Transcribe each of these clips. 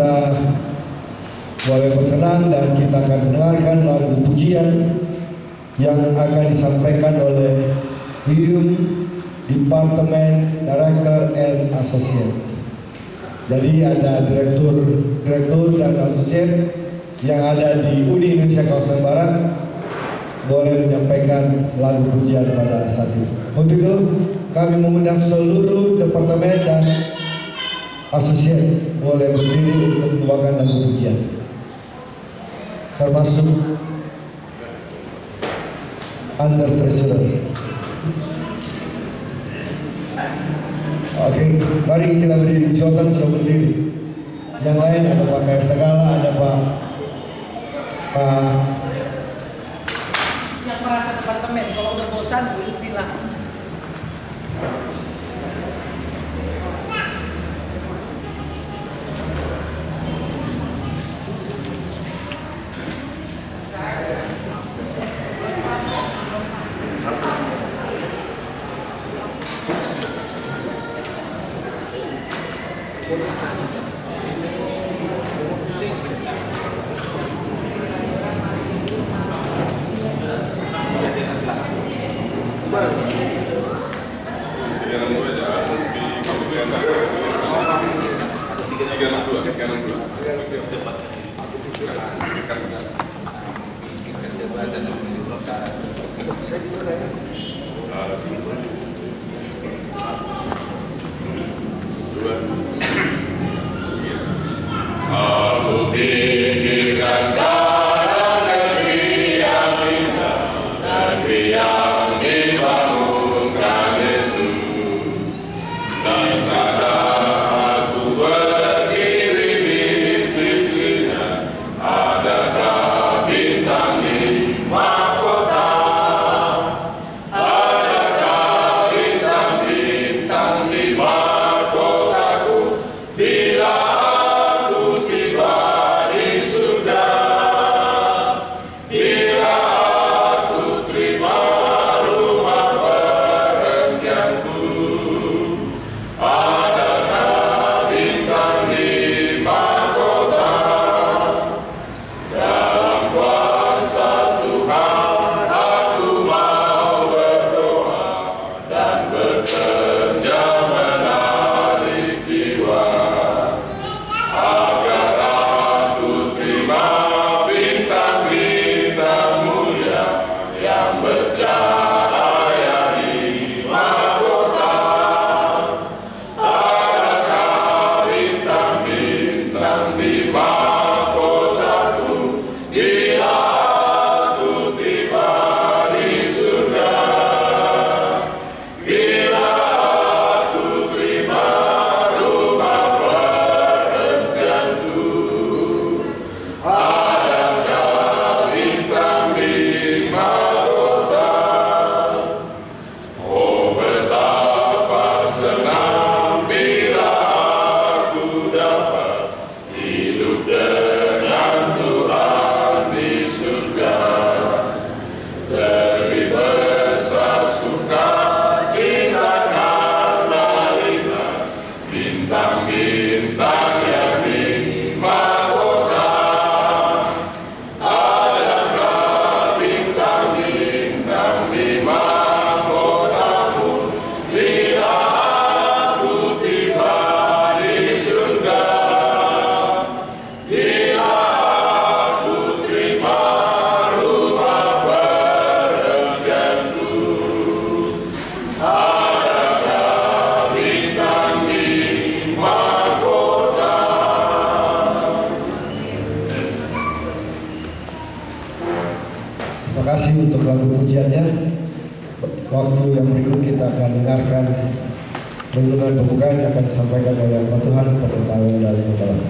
kita boleh berkenan dan kita akan mendengarkan lagu pujian yang akan disampaikan oleh Hume Departemen Director and Associate. Jadi ada direktur, direktur dan associate yang ada di Uni Indonesia Kawasan Barat boleh menyampaikan lagu pujian pada saat ini. Untuk itu kami mengundang seluruh departemen dan asosiat boleh berdiri untuk mendoakan lagu pujian termasuk under treasurer oke okay, mari kita berdiri Jonathan sudah berdiri yang lain ada Pak Kair Segala ada Pak Pak yang merasa departemen kalau udah bosan disampaikan oleh Allah Tuhan dari dalam.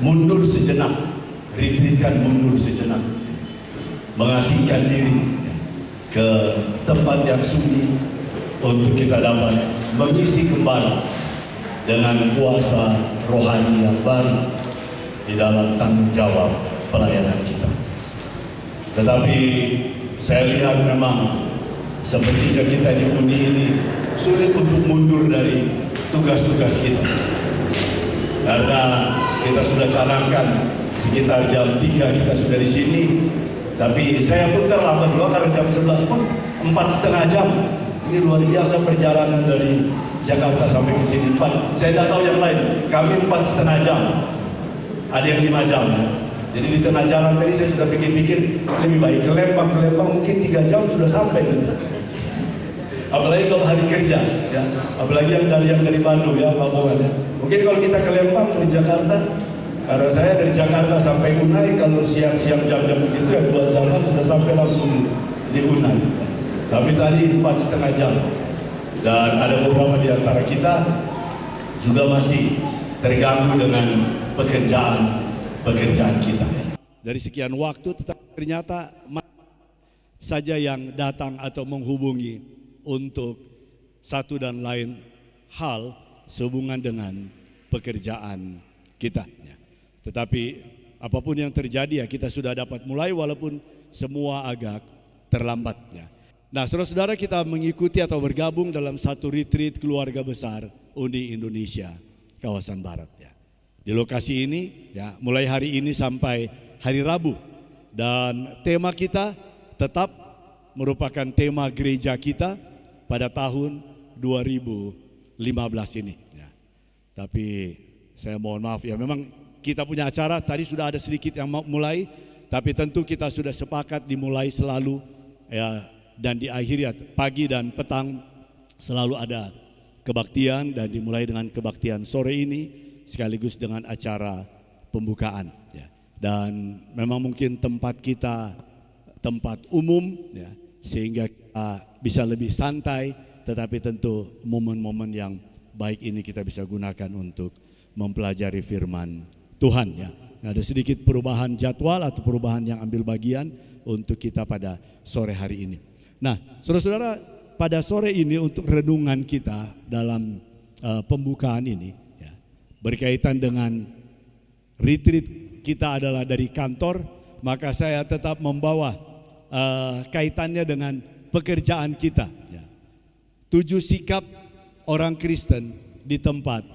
Mundur sejenak, retreatkan mundur sejenak, mengasingkan diri ke tempat yang sunyi untuk kita dapat mengisi kembali dengan kuasa rohani yang baru di dalam tanggung jawab pelayanan kita. Tetapi saya lihat memang sepertinya kita di Uni ini sulit untuk mundur dari tugas-tugas kita. Karena kita sudah sarankan sekitar jam 3 kita sudah di sini, tapi saya pun terlambat juga karena jam 11 pun empat setengah jam. Ini luar biasa perjalanan dari Jakarta sampai ke sini. Empat, saya tidak tahu yang lain. Kami empat setengah jam. Ada yang lima jam. Jadi di tengah jalan tadi saya sudah pikir-pikir lebih baik ke Lembang, mungkin tiga jam sudah sampai. Gitu apalagi kalau hari kerja ya apalagi yang dari yang dari Bandung ya Bowen ya mungkin kalau kita ke Lembang dari Jakarta karena saya dari Jakarta sampai Unai kalau siang-siang jam-jam begitu ya dua jam sudah sampai langsung di Unai tapi tadi empat setengah jam dan ada beberapa di antara kita juga masih terganggu dengan pekerjaan pekerjaan kita. Ya. Dari sekian waktu tetap ternyata saja yang datang atau menghubungi untuk satu dan lain hal sehubungan dengan pekerjaan kita. Tetapi apapun yang terjadi ya kita sudah dapat mulai walaupun semua agak terlambatnya. Nah saudara-saudara kita mengikuti atau bergabung dalam satu retreat keluarga besar Uni Indonesia kawasan barat ya. Di lokasi ini ya mulai hari ini sampai hari Rabu dan tema kita tetap merupakan tema gereja kita pada tahun 2015 ini. Ya. Tapi saya mohon maaf ya memang kita punya acara tadi sudah ada sedikit yang mulai tapi tentu kita sudah sepakat dimulai selalu ya dan di ya, pagi dan petang selalu ada kebaktian dan dimulai dengan kebaktian sore ini sekaligus dengan acara pembukaan ya. Dan memang mungkin tempat kita tempat umum ya sehingga uh, bisa lebih santai, tetapi tentu momen-momen yang baik ini kita bisa gunakan untuk mempelajari firman Tuhan ya. Nah, ada sedikit perubahan jadwal atau perubahan yang ambil bagian untuk kita pada sore hari ini. Nah, saudara-saudara, pada sore ini untuk renungan kita dalam uh, pembukaan ini ya, berkaitan dengan retreat kita adalah dari kantor, maka saya tetap membawa uh, kaitannya dengan pekerjaan kita. Ya. Tujuh sikap orang Kristen di tempat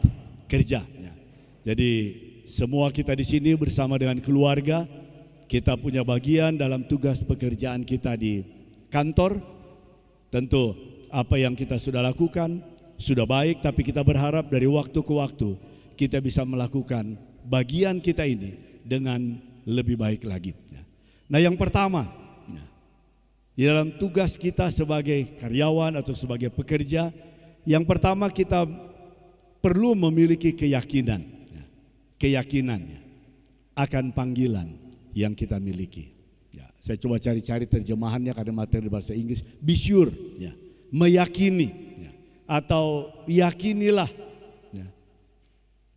kerja. Ya. Jadi semua kita di sini bersama dengan keluarga, kita punya bagian dalam tugas pekerjaan kita di kantor. Tentu apa yang kita sudah lakukan sudah baik, tapi kita berharap dari waktu ke waktu kita bisa melakukan bagian kita ini dengan lebih baik lagi. Ya. Nah yang pertama, di dalam tugas kita sebagai karyawan atau sebagai pekerja, yang pertama kita perlu memiliki keyakinan, ya, keyakinannya akan panggilan yang kita miliki. Ya, saya coba cari-cari terjemahannya karena materi bahasa Inggris. Be sure, ya, meyakini atau yakinilah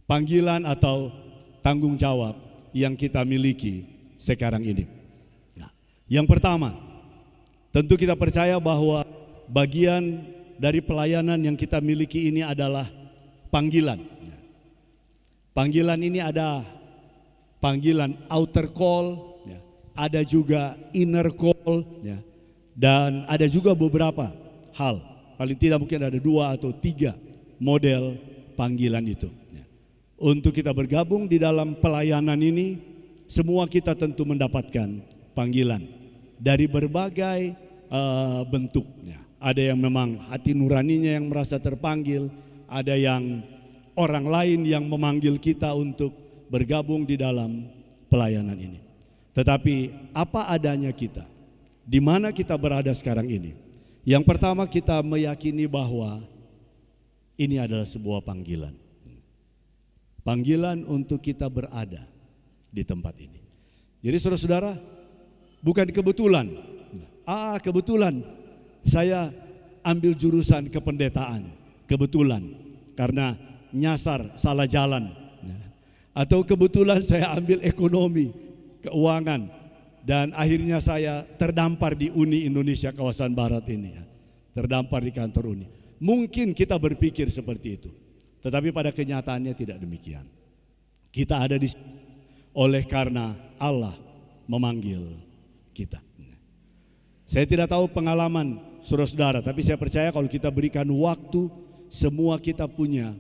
panggilan atau tanggung jawab yang kita miliki sekarang ini. yang pertama, Tentu kita percaya bahwa bagian dari pelayanan yang kita miliki ini adalah panggilan. Panggilan ini ada panggilan outer call, ada juga inner call, dan ada juga beberapa hal. Paling tidak mungkin ada dua atau tiga model panggilan itu. Untuk kita bergabung di dalam pelayanan ini, semua kita tentu mendapatkan panggilan dari berbagai uh, bentuknya. Ada yang memang hati nuraninya yang merasa terpanggil, ada yang orang lain yang memanggil kita untuk bergabung di dalam pelayanan ini. Tetapi apa adanya kita, di mana kita berada sekarang ini? Yang pertama kita meyakini bahwa ini adalah sebuah panggilan. Panggilan untuk kita berada di tempat ini. Jadi saudara-saudara, Bukan kebetulan. Ah, kebetulan saya ambil jurusan kependetaan. Kebetulan karena nyasar salah jalan. Atau kebetulan saya ambil ekonomi, keuangan dan akhirnya saya terdampar di Uni Indonesia kawasan barat ini ya. Terdampar di kantor Uni. Mungkin kita berpikir seperti itu. Tetapi pada kenyataannya tidak demikian. Kita ada di sini oleh karena Allah memanggil kita. Saya tidak tahu pengalaman saudara-saudara, tapi saya percaya kalau kita berikan waktu, semua kita punya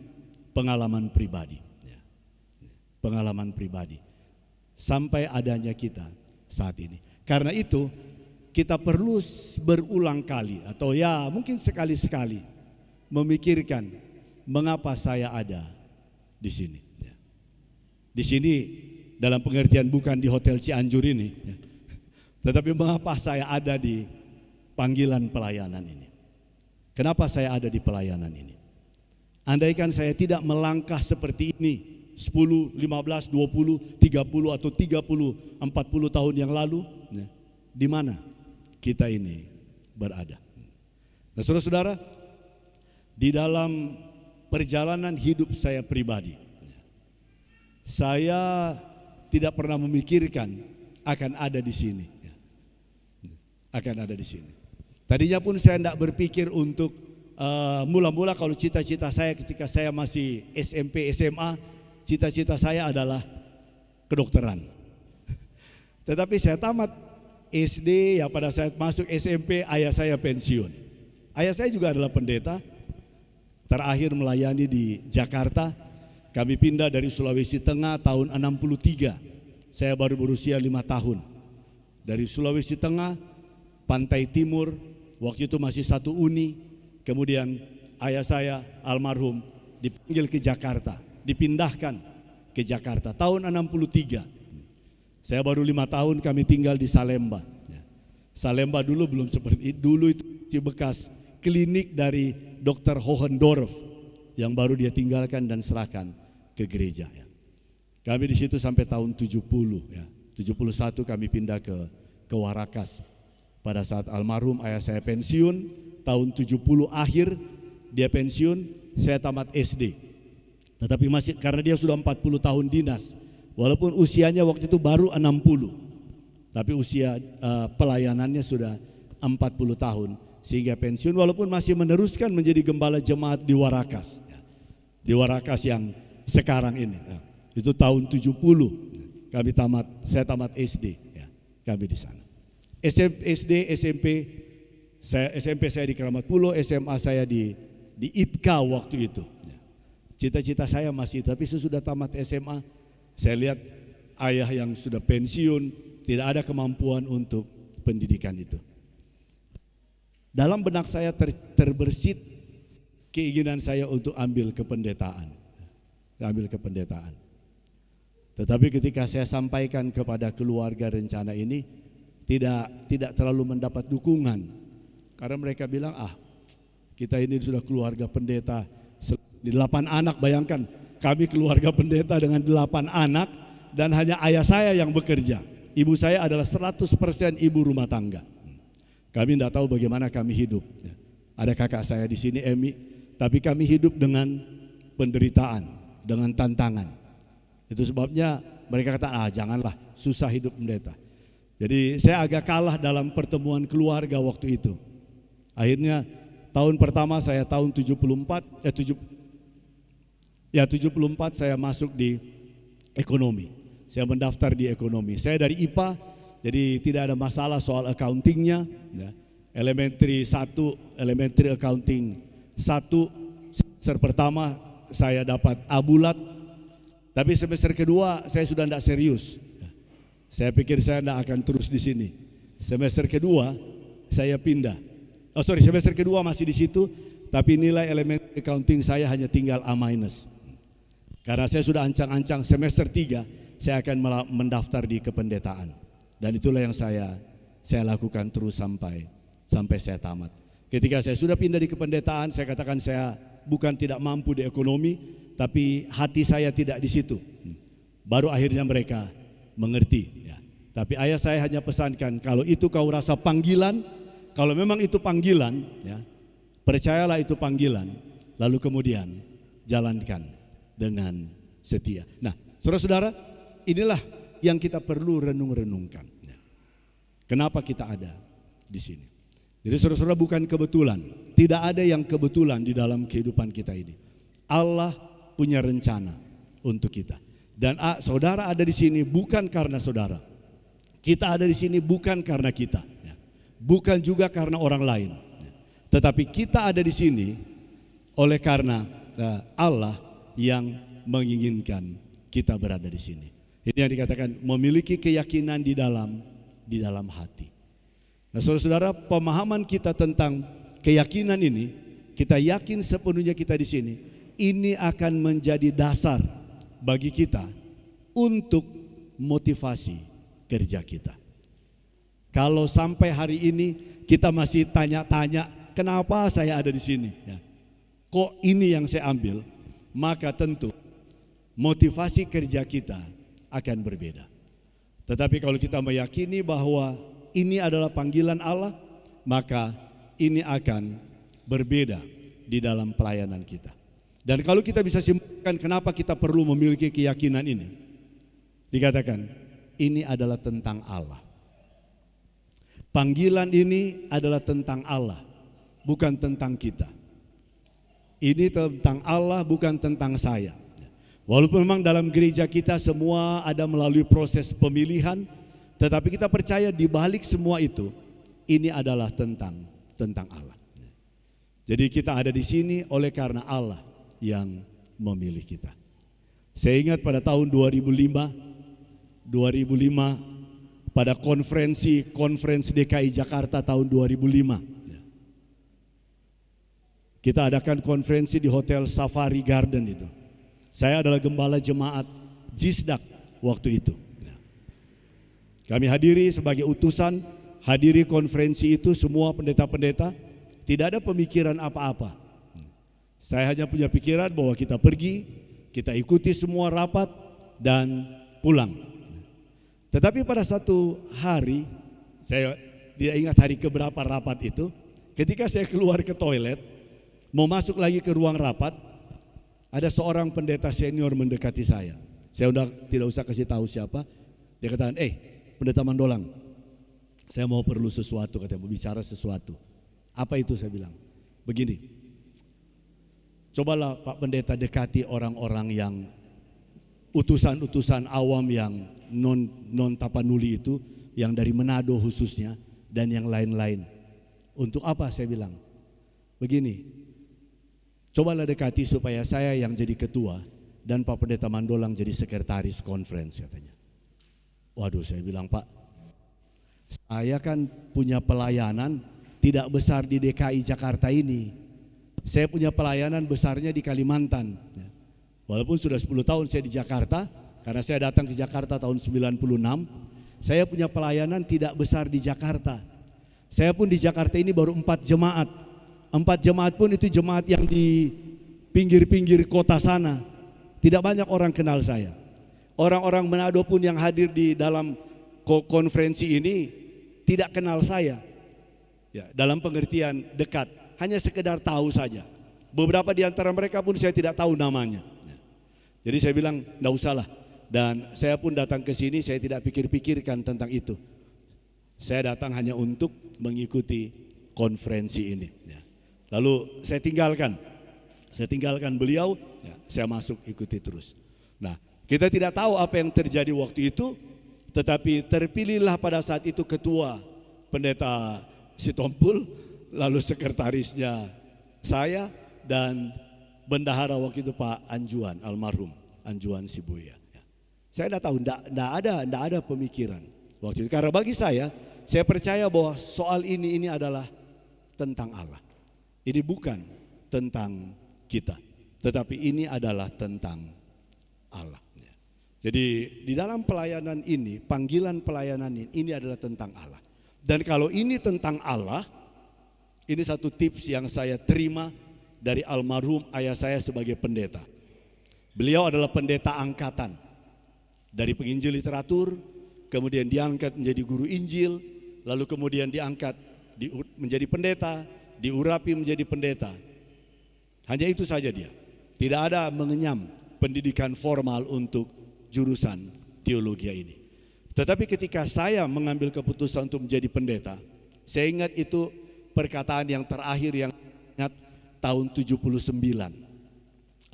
pengalaman pribadi. Pengalaman pribadi. Sampai adanya kita saat ini. Karena itu kita perlu berulang kali atau ya mungkin sekali-sekali memikirkan mengapa saya ada di sini. Di sini dalam pengertian bukan di Hotel Cianjur ini. Tetapi mengapa saya ada di panggilan pelayanan ini? Kenapa saya ada di pelayanan ini? Andaikan saya tidak melangkah seperti ini 10, 15, 20, 30 atau 30, 40 tahun yang lalu, ya, di mana kita ini berada? Nah, Saudara-saudara, di dalam perjalanan hidup saya pribadi, saya tidak pernah memikirkan akan ada di sini akan ada di sini. Tadinya pun saya tidak berpikir untuk eh, mula-mula uh, kalau cita-cita saya ketika saya masih SMP SMA, cita-cita saya adalah kedokteran. Tetapi saya tamat SD ya pada saat masuk SMP ayah saya pensiun. Ayah saya juga adalah pendeta. Terakhir melayani di Jakarta. Kami pindah dari Sulawesi Tengah tahun 63. Saya baru berusia lima tahun. Dari Sulawesi Tengah Pantai Timur, waktu itu masih satu uni, kemudian ayah saya almarhum dipanggil ke Jakarta, dipindahkan ke Jakarta tahun 63. Saya baru lima tahun kami tinggal di Salemba. Ya. Salemba dulu belum seperti itu, dulu itu bekas klinik dari Dr. Hohendorf yang baru dia tinggalkan dan serahkan ke gereja. Ya. Kami di situ sampai tahun 70 ya. 71 kami pindah ke ke Warakas pada saat almarhum ayah saya pensiun, tahun 70 akhir dia pensiun, saya tamat SD. Tetapi masih karena dia sudah 40 tahun dinas, walaupun usianya waktu itu baru 60. Tapi usia uh, pelayanannya sudah 40 tahun sehingga pensiun walaupun masih meneruskan menjadi gembala jemaat di Warakas. Di Warakas yang sekarang ini. Itu tahun 70 kami tamat saya tamat SD ya, Kami di sana. SD, SMP, saya, SMP saya di Keramat Pulau, SMA saya di di Itka waktu itu. Ya. Cita-cita saya masih, tapi sesudah tamat SMA, saya lihat ayah yang sudah pensiun, tidak ada kemampuan untuk pendidikan itu. Dalam benak saya ter, terbersit keinginan saya untuk ambil kependetaan. Ambil kependetaan. Tetapi ketika saya sampaikan kepada keluarga rencana ini, tidak tidak terlalu mendapat dukungan karena mereka bilang ah kita ini sudah keluarga pendeta di delapan anak bayangkan kami keluarga pendeta dengan delapan anak dan hanya ayah saya yang bekerja ibu saya adalah 100% ibu rumah tangga kami tidak tahu bagaimana kami hidup ada kakak saya di sini Emi tapi kami hidup dengan penderitaan dengan tantangan itu sebabnya mereka kata ah janganlah susah hidup pendeta jadi saya agak kalah dalam pertemuan keluarga waktu itu. Akhirnya tahun pertama saya tahun 74 eh 7 ya 74 saya masuk di ekonomi. Saya mendaftar di ekonomi. Saya dari IPA jadi tidak ada masalah soal accountingnya ya. Elementary satu, elementary accounting satu. semester pertama saya dapat abulat tapi semester kedua saya sudah tidak serius saya pikir saya tidak akan terus di sini. Semester kedua saya pindah. Oh sorry, semester kedua masih di situ, tapi nilai elemen accounting saya hanya tinggal A minus. Karena saya sudah ancang-ancang semester tiga saya akan mendaftar di kependetaan. Dan itulah yang saya saya lakukan terus sampai sampai saya tamat. Ketika saya sudah pindah di kependetaan, saya katakan saya bukan tidak mampu di ekonomi, tapi hati saya tidak di situ. Baru akhirnya mereka mengerti. Ya. Tapi ayah saya hanya pesankan kalau itu kau rasa panggilan, kalau memang itu panggilan, ya, percayalah itu panggilan. Lalu kemudian jalankan dengan setia. Nah, saudara-saudara, inilah yang kita perlu renung-renungkan. Ya. Kenapa kita ada di sini? Jadi saudara-saudara bukan kebetulan, tidak ada yang kebetulan di dalam kehidupan kita ini. Allah punya rencana untuk kita. Dan ah, saudara ada di sini bukan karena saudara. Kita ada di sini bukan karena kita. Ya. Bukan juga karena orang lain. Ya. Tetapi kita ada di sini oleh karena eh, Allah yang menginginkan kita berada di sini. Ini yang dikatakan memiliki keyakinan di dalam di dalam hati. Nah, Saudara-saudara, pemahaman kita tentang keyakinan ini, kita yakin sepenuhnya kita di sini, ini akan menjadi dasar bagi kita untuk motivasi kerja kita. Kalau sampai hari ini kita masih tanya-tanya, kenapa saya ada di sini? Ya. Kok ini yang saya ambil? Maka tentu motivasi kerja kita akan berbeda. Tetapi kalau kita meyakini bahwa ini adalah panggilan Allah, maka ini akan berbeda di dalam pelayanan kita. Dan kalau kita bisa simpulkan kenapa kita perlu memiliki keyakinan ini. Dikatakan, ini adalah tentang Allah. Panggilan ini adalah tentang Allah, bukan tentang kita. Ini tentang Allah, bukan tentang saya. Walaupun memang dalam gereja kita semua ada melalui proses pemilihan, tetapi kita percaya di balik semua itu, ini adalah tentang tentang Allah. Jadi kita ada di sini oleh karena Allah yang memilih kita. Saya ingat pada tahun 2005, 2005 pada konferensi konferensi DKI Jakarta tahun 2005. Kita adakan konferensi di Hotel Safari Garden itu. Saya adalah gembala jemaat Jisdak waktu itu. Kami hadiri sebagai utusan, hadiri konferensi itu semua pendeta-pendeta, tidak ada pemikiran apa-apa saya hanya punya pikiran bahwa kita pergi, kita ikuti semua rapat dan pulang. Tetapi pada satu hari, saya tidak ingat hari keberapa rapat itu, ketika saya keluar ke toilet, mau masuk lagi ke ruang rapat, ada seorang pendeta senior mendekati saya. Saya udah tidak usah kasih tahu siapa. Dia katakan, eh pendeta Mandolang, saya mau perlu sesuatu, katanya mau bicara sesuatu. Apa itu saya bilang? Begini, Cobalah Pak Pendeta dekati orang-orang yang utusan-utusan awam yang non non tapanuli itu yang dari Manado khususnya dan yang lain-lain. Untuk apa saya bilang? Begini. Cobalah dekati supaya saya yang jadi ketua dan Pak Pendeta Mandolang jadi sekretaris conference katanya. Waduh saya bilang Pak, saya kan punya pelayanan tidak besar di DKI Jakarta ini saya punya pelayanan besarnya di Kalimantan. Ya. Walaupun sudah 10 tahun saya di Jakarta, karena saya datang ke Jakarta tahun 96, saya punya pelayanan tidak besar di Jakarta. Saya pun di Jakarta ini baru empat jemaat. Empat jemaat pun itu jemaat yang di pinggir-pinggir kota sana. Tidak banyak orang kenal saya. Orang-orang Manado pun yang hadir di dalam konferensi ini tidak kenal saya. Ya, dalam pengertian dekat hanya sekedar tahu saja. Beberapa di antara mereka pun saya tidak tahu namanya. Jadi saya bilang tidak usahlah. Dan saya pun datang ke sini saya tidak pikir-pikirkan tentang itu. Saya datang hanya untuk mengikuti konferensi ini. Lalu saya tinggalkan, saya tinggalkan beliau, saya masuk ikuti terus. Nah, kita tidak tahu apa yang terjadi waktu itu, tetapi terpilihlah pada saat itu ketua pendeta Sitompul lalu sekretarisnya saya dan bendahara waktu itu Pak Anjuan almarhum Anjuan Sibuya. Ya. Saya tidak tahu, tidak ada, tidak ada pemikiran waktu itu. Karena bagi saya, saya percaya bahwa soal ini ini adalah tentang Allah. Ini bukan tentang kita, tetapi ini adalah tentang Allah. Ya. Jadi di dalam pelayanan ini, panggilan pelayanan ini, ini adalah tentang Allah. Dan kalau ini tentang Allah, ini satu tips yang saya terima dari almarhum ayah saya sebagai pendeta. Beliau adalah pendeta angkatan. Dari penginjil literatur, kemudian diangkat menjadi guru Injil, lalu kemudian diangkat menjadi pendeta, diurapi menjadi pendeta. Hanya itu saja dia. Tidak ada mengenyam pendidikan formal untuk jurusan teologi ini. Tetapi ketika saya mengambil keputusan untuk menjadi pendeta, saya ingat itu perkataan yang terakhir yang ingat tahun 79.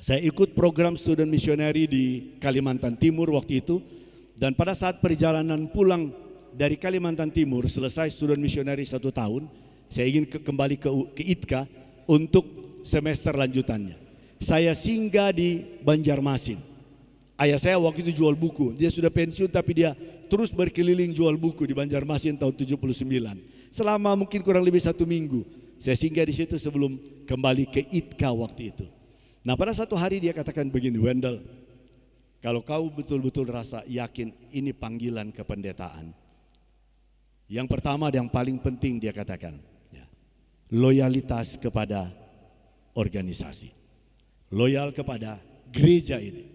Saya ikut program student missionary di Kalimantan Timur waktu itu dan pada saat perjalanan pulang dari Kalimantan Timur selesai student missionary satu tahun, saya ingin ke kembali ke, ke ITKA untuk semester lanjutannya. Saya singgah di Banjarmasin. Ayah saya waktu itu jual buku. Dia sudah pensiun tapi dia terus berkeliling jual buku di Banjarmasin tahun 79 selama mungkin kurang lebih satu minggu. Saya singgah di situ sebelum kembali ke Itka waktu itu. Nah pada satu hari dia katakan begini, Wendel, kalau kau betul-betul rasa yakin ini panggilan kependetaan. Yang pertama dan yang paling penting dia katakan, ya, loyalitas kepada organisasi. Loyal kepada gereja ini.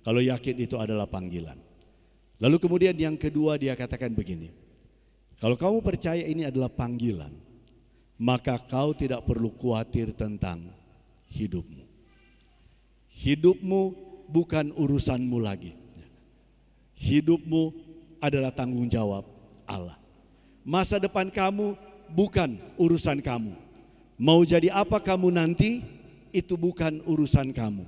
Kalau yakin itu adalah panggilan. Lalu kemudian yang kedua dia katakan begini, kalau kamu percaya ini adalah panggilan, maka kau tidak perlu khawatir tentang hidupmu. Hidupmu bukan urusanmu lagi. Hidupmu adalah tanggung jawab Allah. Masa depan kamu bukan urusan kamu. Mau jadi apa kamu nanti, itu bukan urusan kamu.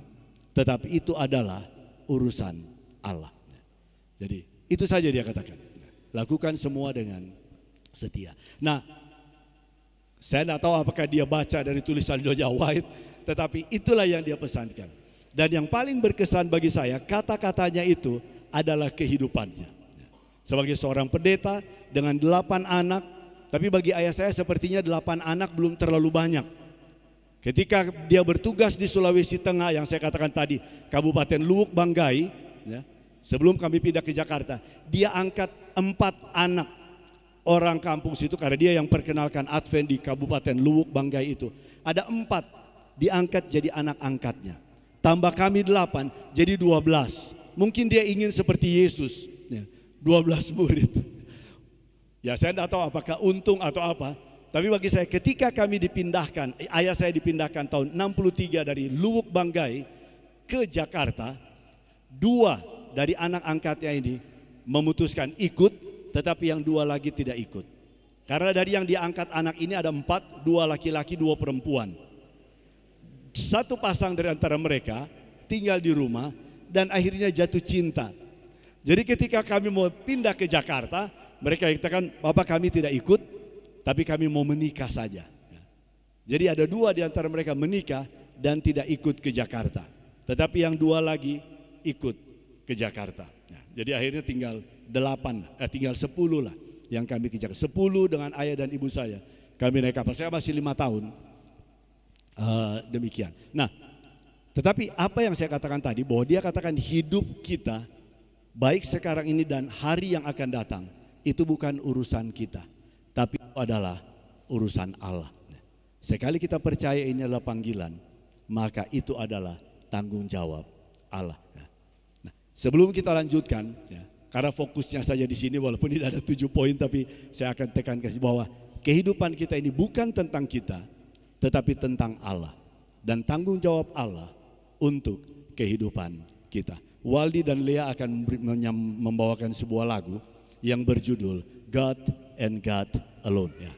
Tetapi itu adalah urusan Allah. Jadi itu saja dia katakan. Lakukan semua dengan setia. Nah, saya tidak tahu apakah dia baca dari tulisan Joja White, tetapi itulah yang dia pesankan. Dan yang paling berkesan bagi saya, kata-katanya itu adalah kehidupannya. Sebagai seorang pendeta dengan delapan anak, tapi bagi ayah saya sepertinya delapan anak belum terlalu banyak. Ketika dia bertugas di Sulawesi Tengah yang saya katakan tadi, Kabupaten Luwuk Banggai, ya, Sebelum kami pindah ke Jakarta, dia angkat empat anak orang kampung situ karena dia yang perkenalkan Advent di Kabupaten Luwuk Banggai itu. Ada empat diangkat jadi anak angkatnya. Tambah kami delapan jadi dua belas. Mungkin dia ingin seperti Yesus, ya, dua belas murid. Ya saya tidak tahu apakah untung atau apa. Tapi bagi saya ketika kami dipindahkan, eh, ayah saya dipindahkan tahun 63 dari Luwuk Banggai ke Jakarta, dua dari anak angkatnya ini memutuskan ikut, tetapi yang dua lagi tidak ikut. Karena dari yang diangkat anak ini ada empat, dua laki-laki, dua perempuan. Satu pasang dari antara mereka tinggal di rumah dan akhirnya jatuh cinta. Jadi ketika kami mau pindah ke Jakarta, mereka katakan, Bapak kami tidak ikut, tapi kami mau menikah saja. Jadi ada dua di antara mereka menikah dan tidak ikut ke Jakarta. Tetapi yang dua lagi ikut ke Jakarta. Nah, jadi akhirnya tinggal delapan, eh, tinggal sepuluh lah yang kami ke Jakarta. Sepuluh dengan ayah dan ibu saya. Kami naik kapal, saya masih lima tahun. Uh, demikian. Nah, tetapi apa yang saya katakan tadi bahwa dia katakan hidup kita baik sekarang ini dan hari yang akan datang itu bukan urusan kita, tapi itu adalah urusan Allah. Sekali kita percaya ini adalah panggilan, maka itu adalah tanggung jawab Allah. Sebelum kita lanjutkan, ya, karena fokusnya saja di sini walaupun tidak ada tujuh poin tapi saya akan tekankan bahwa kehidupan kita ini bukan tentang kita tetapi tentang Allah dan tanggung jawab Allah untuk kehidupan kita. Waldi dan Lea akan membawakan sebuah lagu yang berjudul God and God Alone ya.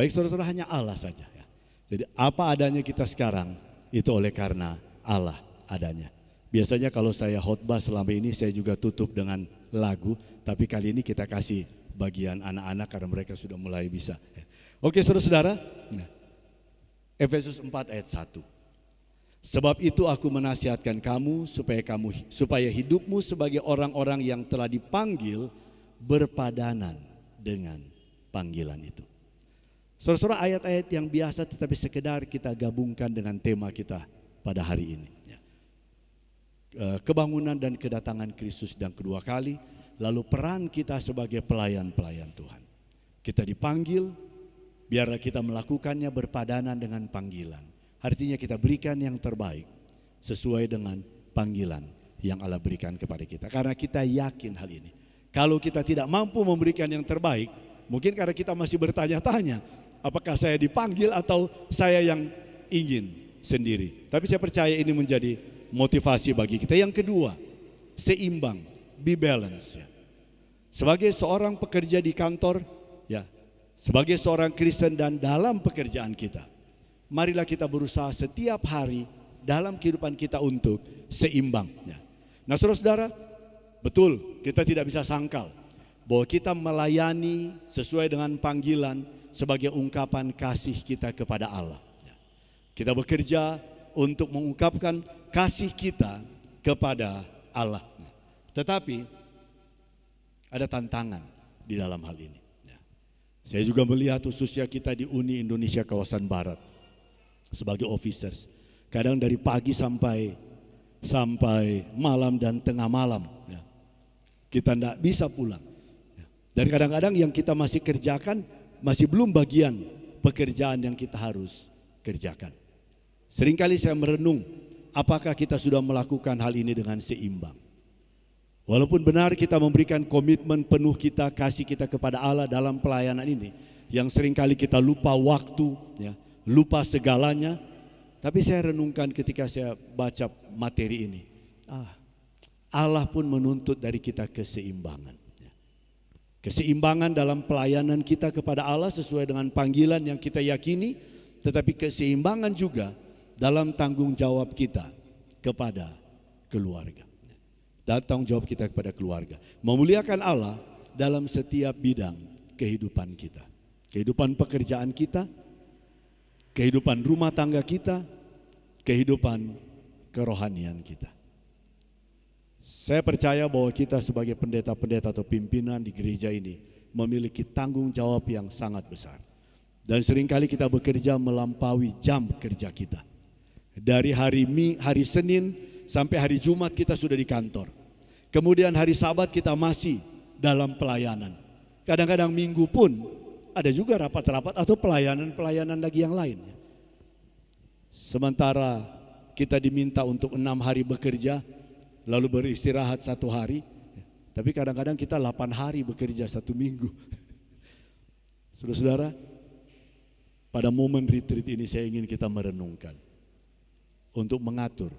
baik saudara-saudara hanya Allah saja. Ya. Jadi apa adanya kita sekarang itu oleh karena Allah adanya. Biasanya kalau saya khotbah selama ini saya juga tutup dengan lagu, tapi kali ini kita kasih bagian anak-anak karena mereka sudah mulai bisa. Ya. Oke saudara-saudara, Efesus 4 ayat 1. Sebab itu aku menasihatkan kamu supaya kamu supaya hidupmu sebagai orang-orang yang telah dipanggil berpadanan dengan panggilan itu. Saudara-saudara ayat-ayat yang biasa tetapi sekedar kita gabungkan dengan tema kita pada hari ini. Ya. Kebangunan dan kedatangan Kristus yang kedua kali, lalu peran kita sebagai pelayan-pelayan Tuhan. Kita dipanggil, biarlah kita melakukannya berpadanan dengan panggilan. Artinya kita berikan yang terbaik sesuai dengan panggilan yang Allah berikan kepada kita. Karena kita yakin hal ini. Kalau kita tidak mampu memberikan yang terbaik, mungkin karena kita masih bertanya-tanya, Apakah saya dipanggil atau saya yang ingin sendiri. Tapi saya percaya ini menjadi motivasi bagi kita. Yang kedua, seimbang, be balance. Ya. Sebagai seorang pekerja di kantor, ya, sebagai seorang Kristen dan dalam pekerjaan kita, marilah kita berusaha setiap hari dalam kehidupan kita untuk seimbang. Ya. Nah, saudara-saudara, betul kita tidak bisa sangkal bahwa kita melayani sesuai dengan panggilan sebagai ungkapan kasih kita kepada Allah. Kita bekerja untuk mengungkapkan kasih kita kepada Allah. Tetapi ada tantangan di dalam hal ini. Saya juga melihat khususnya kita di Uni Indonesia kawasan barat sebagai officers. Kadang dari pagi sampai sampai malam dan tengah malam. Ya, kita tidak bisa pulang. Dan kadang-kadang yang kita masih kerjakan masih belum bagian pekerjaan yang kita harus kerjakan. Seringkali saya merenung, apakah kita sudah melakukan hal ini dengan seimbang? Walaupun benar kita memberikan komitmen penuh kita, kasih kita kepada Allah dalam pelayanan ini, yang seringkali kita lupa waktu, ya, lupa segalanya. Tapi saya renungkan ketika saya baca materi ini. Ah, Allah pun menuntut dari kita keseimbangan. Keseimbangan dalam pelayanan kita kepada Allah sesuai dengan panggilan yang kita yakini, tetapi keseimbangan juga dalam tanggung jawab kita kepada keluarga. Dan tanggung jawab kita kepada keluarga. Memuliakan Allah dalam setiap bidang kehidupan kita. Kehidupan pekerjaan kita, kehidupan rumah tangga kita, kehidupan kerohanian kita. Saya percaya bahwa kita sebagai pendeta-pendeta atau pimpinan di gereja ini memiliki tanggung jawab yang sangat besar. Dan seringkali kita bekerja melampaui jam kerja kita. Dari hari Mi, hari Senin sampai hari Jumat kita sudah di kantor. Kemudian hari Sabat kita masih dalam pelayanan. Kadang-kadang minggu pun ada juga rapat-rapat atau pelayanan-pelayanan lagi yang lain. Sementara kita diminta untuk enam hari bekerja, lalu beristirahat satu hari. Tapi kadang-kadang kita 8 hari bekerja satu minggu. Saudara-saudara, pada momen retreat ini saya ingin kita merenungkan untuk mengatur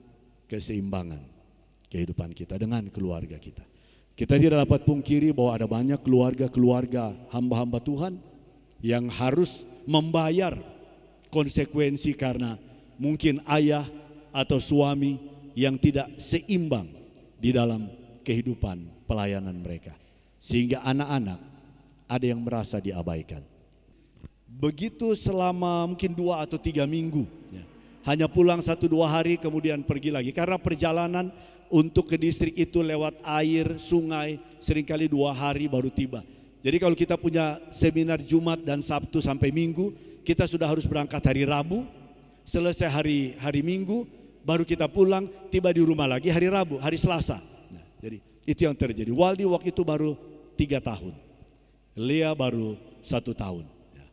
keseimbangan kehidupan kita dengan keluarga kita. Kita tidak dapat pungkiri bahwa ada banyak keluarga-keluarga hamba-hamba Tuhan yang harus membayar konsekuensi karena mungkin ayah atau suami yang tidak seimbang di dalam kehidupan pelayanan mereka. Sehingga anak-anak ada yang merasa diabaikan. Begitu selama mungkin dua atau tiga minggu. Ya. Hanya pulang satu dua hari kemudian pergi lagi. Karena perjalanan untuk ke distrik itu lewat air, sungai, seringkali dua hari baru tiba. Jadi kalau kita punya seminar Jumat dan Sabtu sampai Minggu, kita sudah harus berangkat hari Rabu, selesai hari hari Minggu, baru kita pulang, tiba di rumah lagi hari Rabu, hari Selasa. Nah, jadi itu yang terjadi. Waldi waktu itu baru tiga tahun, Lia baru satu tahun. Ya.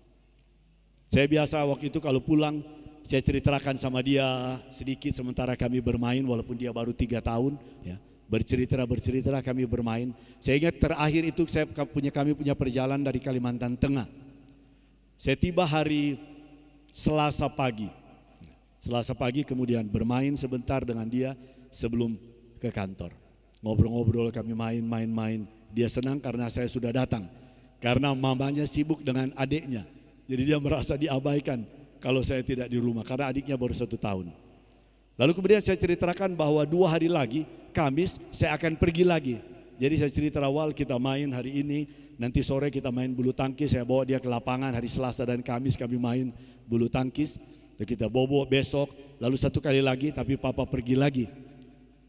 Saya biasa waktu itu kalau pulang, saya ceritakan sama dia sedikit sementara kami bermain, walaupun dia baru tiga tahun. Ya bercerita bercerita kami bermain. Saya ingat terakhir itu saya punya kami punya perjalanan dari Kalimantan Tengah. Saya tiba hari Selasa pagi. Selasa pagi kemudian bermain sebentar dengan dia sebelum ke kantor. Ngobrol-ngobrol kami main-main-main. Dia senang karena saya sudah datang. Karena mamanya sibuk dengan adiknya. Jadi dia merasa diabaikan kalau saya tidak di rumah. Karena adiknya baru satu tahun. Lalu kemudian saya ceritakan bahwa dua hari lagi, Kamis, saya akan pergi lagi. Jadi saya cerita awal kita main hari ini, nanti sore kita main bulu tangkis, saya bawa dia ke lapangan hari Selasa dan Kamis kami main bulu tangkis. Ya kita bobo besok, lalu satu kali lagi tapi papa pergi lagi.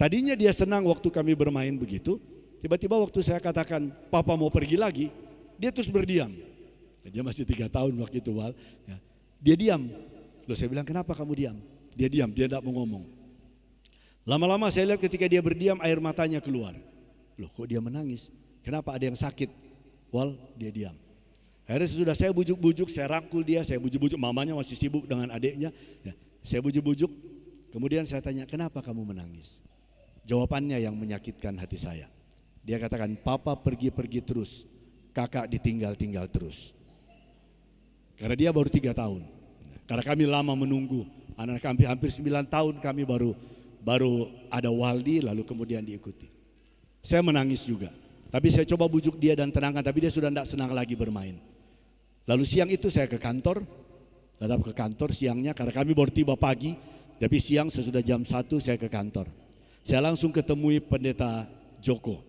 Tadinya dia senang waktu kami bermain begitu, tiba-tiba waktu saya katakan papa mau pergi lagi, dia terus berdiam. Dia masih tiga tahun waktu itu, Wal. Ya. Dia diam. lalu saya bilang kenapa kamu diam? Dia diam, dia tidak mau ngomong. Lama-lama saya lihat ketika dia berdiam air matanya keluar. Loh kok dia menangis? Kenapa ada yang sakit? Wal, dia diam. Akhirnya sudah saya bujuk-bujuk, saya rangkul dia, saya bujuk-bujuk. Mamanya masih sibuk dengan adiknya. Ya, saya bujuk-bujuk. Kemudian saya tanya, kenapa kamu menangis? Jawabannya yang menyakitkan hati saya. Dia katakan, papa pergi-pergi terus. Kakak ditinggal-tinggal terus. Karena dia baru tiga tahun. Karena kami lama menunggu. Anak kami hampir sembilan tahun kami baru baru ada waldi lalu kemudian diikuti. Saya menangis juga. Tapi saya coba bujuk dia dan tenangkan tapi dia sudah tidak senang lagi bermain. Lalu siang itu saya ke kantor, tetap ke kantor siangnya karena kami baru tiba pagi, tapi siang sesudah jam 1 saya ke kantor. Saya langsung ketemui pendeta Joko.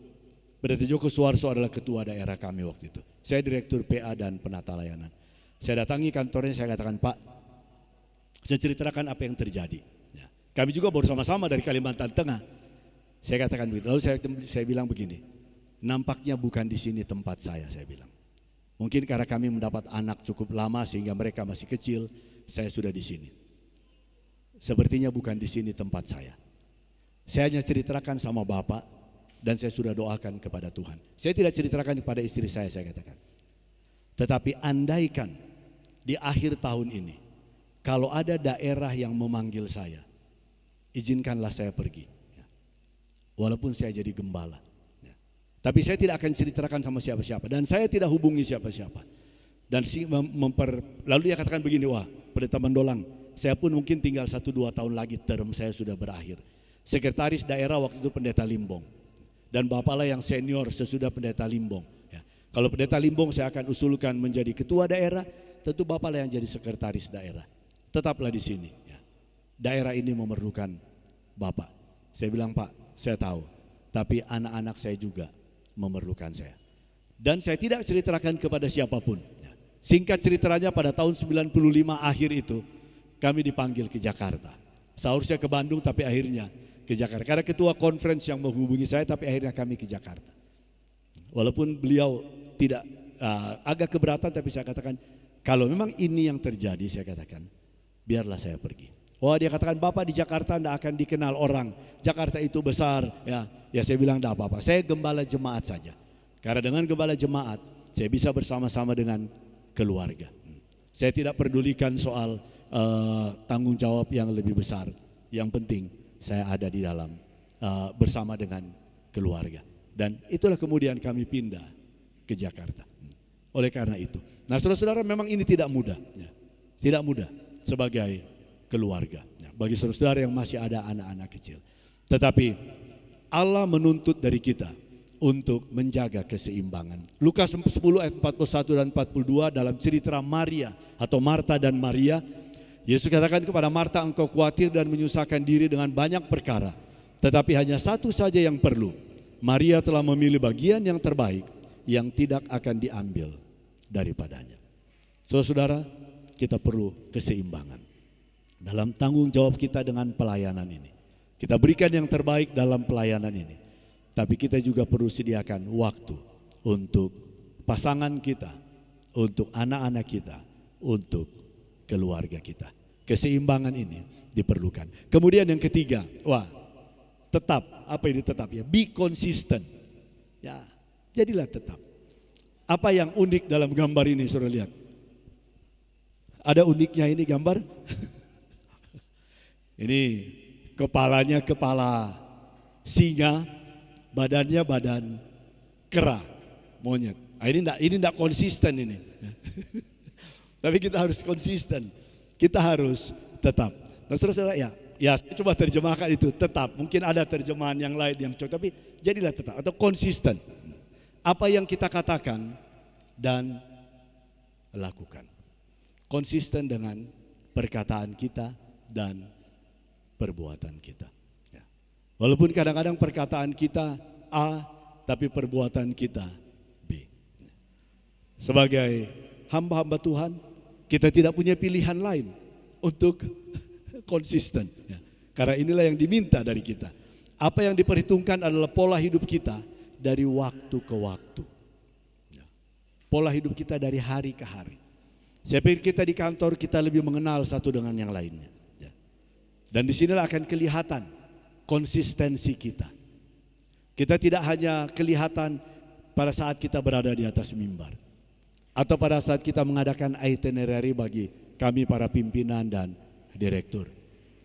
Pendeta Joko Suarso adalah ketua daerah kami waktu itu. Saya direktur PA dan penata layanan. Saya datangi kantornya, saya katakan Pak, saya ceritakan apa yang terjadi. Ya. Kami juga baru sama-sama dari Kalimantan Tengah. Saya katakan begitu. Lalu saya, saya bilang begini, nampaknya bukan di sini tempat saya, saya bilang. Mungkin karena kami mendapat anak cukup lama sehingga mereka masih kecil, saya sudah di sini. Sepertinya bukan di sini tempat saya. Saya hanya ceritakan sama Bapak dan saya sudah doakan kepada Tuhan. Saya tidak ceritakan kepada istri saya, saya katakan. Tetapi andaikan di akhir tahun ini, kalau ada daerah yang memanggil saya, izinkanlah saya pergi. Walaupun saya jadi gembala. Tapi saya tidak akan ceritakan sama siapa-siapa dan saya tidak hubungi siapa-siapa. Dan si memper, lalu dia katakan begini, wah pendeta Mendolang, saya pun mungkin tinggal satu dua tahun lagi term saya sudah berakhir. Sekretaris daerah waktu itu pendeta Limbong dan bapaklah yang senior sesudah pendeta Limbong. Ya. Kalau pendeta Limbong saya akan usulkan menjadi ketua daerah, tentu bapaklah yang jadi sekretaris daerah. Tetaplah di sini. Ya. Daerah ini memerlukan bapak. Saya bilang pak, saya tahu, tapi anak-anak saya juga memerlukan saya. Dan saya tidak ceritakan kepada siapapun. Singkat ceritanya pada tahun 95 akhir itu kami dipanggil ke Jakarta. Seharusnya ke Bandung tapi akhirnya ke Jakarta. Karena ketua konferensi yang menghubungi saya tapi akhirnya kami ke Jakarta. Walaupun beliau tidak uh, agak keberatan tapi saya katakan kalau memang ini yang terjadi saya katakan biarlah saya pergi. Wah dia katakan Bapak di Jakarta tidak akan dikenal orang. Jakarta itu besar. Ya, ya saya bilang tidak apa-apa. Saya gembala jemaat saja. Karena dengan gembala jemaat saya bisa bersama-sama dengan keluarga. Saya tidak pedulikan soal eh, tanggung jawab yang lebih besar. Yang penting saya ada di dalam eh, bersama dengan keluarga. Dan itulah kemudian kami pindah ke Jakarta. Oleh karena itu. Nah saudara-saudara memang ini tidak mudah. Ya, tidak mudah sebagai keluarga. Ya, bagi saudara-saudara yang masih ada anak-anak kecil. Tetapi Allah menuntut dari kita untuk menjaga keseimbangan. Lukas 10 ayat 41 dan 42 dalam cerita Maria atau Marta dan Maria. Yesus katakan kepada Marta engkau khawatir dan menyusahkan diri dengan banyak perkara. Tetapi hanya satu saja yang perlu. Maria telah memilih bagian yang terbaik yang tidak akan diambil daripadanya. Saudara-saudara, kita perlu keseimbangan dalam tanggung jawab kita dengan pelayanan ini. Kita berikan yang terbaik dalam pelayanan ini. Tapi kita juga perlu sediakan waktu untuk pasangan kita, untuk anak-anak kita, untuk keluarga kita. Keseimbangan ini diperlukan. Kemudian yang ketiga, wah, tetap apa ini tetap ya? Be consistent. Ya, jadilah tetap. Apa yang unik dalam gambar ini Saudara lihat? Ada uniknya ini gambar? Ini kepalanya kepala singa, badannya badan kera, monyet. Nah, ini tidak ini tidak konsisten ini. Tapi kita harus konsisten. Kita harus tetap. Nah, saudara-saudara ya, ya saya coba terjemahkan itu tetap. Mungkin ada terjemahan yang lain yang cocok, tapi jadilah tetap atau konsisten. Apa yang kita katakan dan lakukan. Konsisten dengan perkataan kita dan perbuatan kita. Ya. Walaupun kadang-kadang perkataan kita A, tapi perbuatan kita B. Sebagai hamba-hamba Tuhan, kita tidak punya pilihan lain untuk konsisten. Ya. Karena inilah yang diminta dari kita. Apa yang diperhitungkan adalah pola hidup kita dari waktu ke waktu. Ya. Pola hidup kita dari hari ke hari. Saya pikir kita di kantor kita lebih mengenal satu dengan yang lainnya. Dan disinilah akan kelihatan konsistensi kita. Kita tidak hanya kelihatan pada saat kita berada di atas mimbar. Atau pada saat kita mengadakan itinerary bagi kami para pimpinan dan direktur.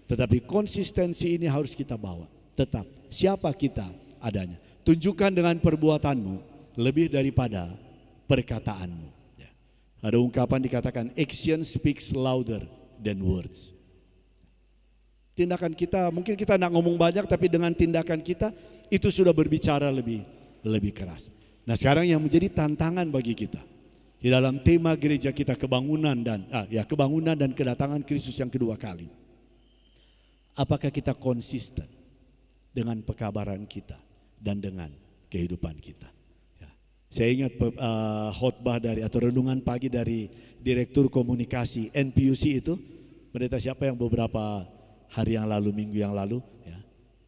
Tetapi konsistensi ini harus kita bawa. Tetap siapa kita adanya. Tunjukkan dengan perbuatanmu lebih daripada perkataanmu. Ya. Ada ungkapan dikatakan action speaks louder than words. Tindakan kita, mungkin kita tidak ngomong banyak tapi dengan tindakan kita itu sudah berbicara lebih lebih keras. Nah sekarang yang menjadi tantangan bagi kita di dalam tema gereja kita kebangunan dan ah, ya kebangunan dan kedatangan Kristus yang kedua kali. Apakah kita konsisten dengan pekabaran kita dan dengan kehidupan kita? Ya. Saya ingat uh, khotbah dari atau renungan pagi dari Direktur Komunikasi NPUC itu pendeta siapa yang beberapa hari yang lalu, minggu yang lalu, ya,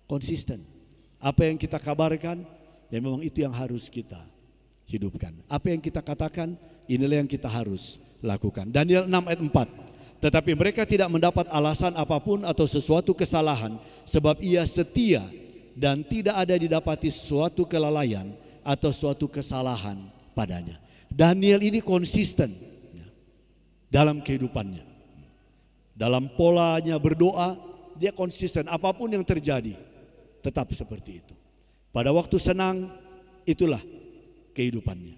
konsisten. Apa yang kita kabarkan, ya memang itu yang harus kita hidupkan. Apa yang kita katakan, inilah yang kita harus lakukan. Daniel 6 ayat 4. Tetapi mereka tidak mendapat alasan apapun atau sesuatu kesalahan sebab ia setia dan tidak ada didapati suatu kelalaian atau suatu kesalahan padanya. Daniel ini konsisten ya, dalam kehidupannya. Dalam polanya berdoa, dia konsisten apapun yang terjadi. Tetap seperti itu. Pada waktu senang, itulah kehidupannya.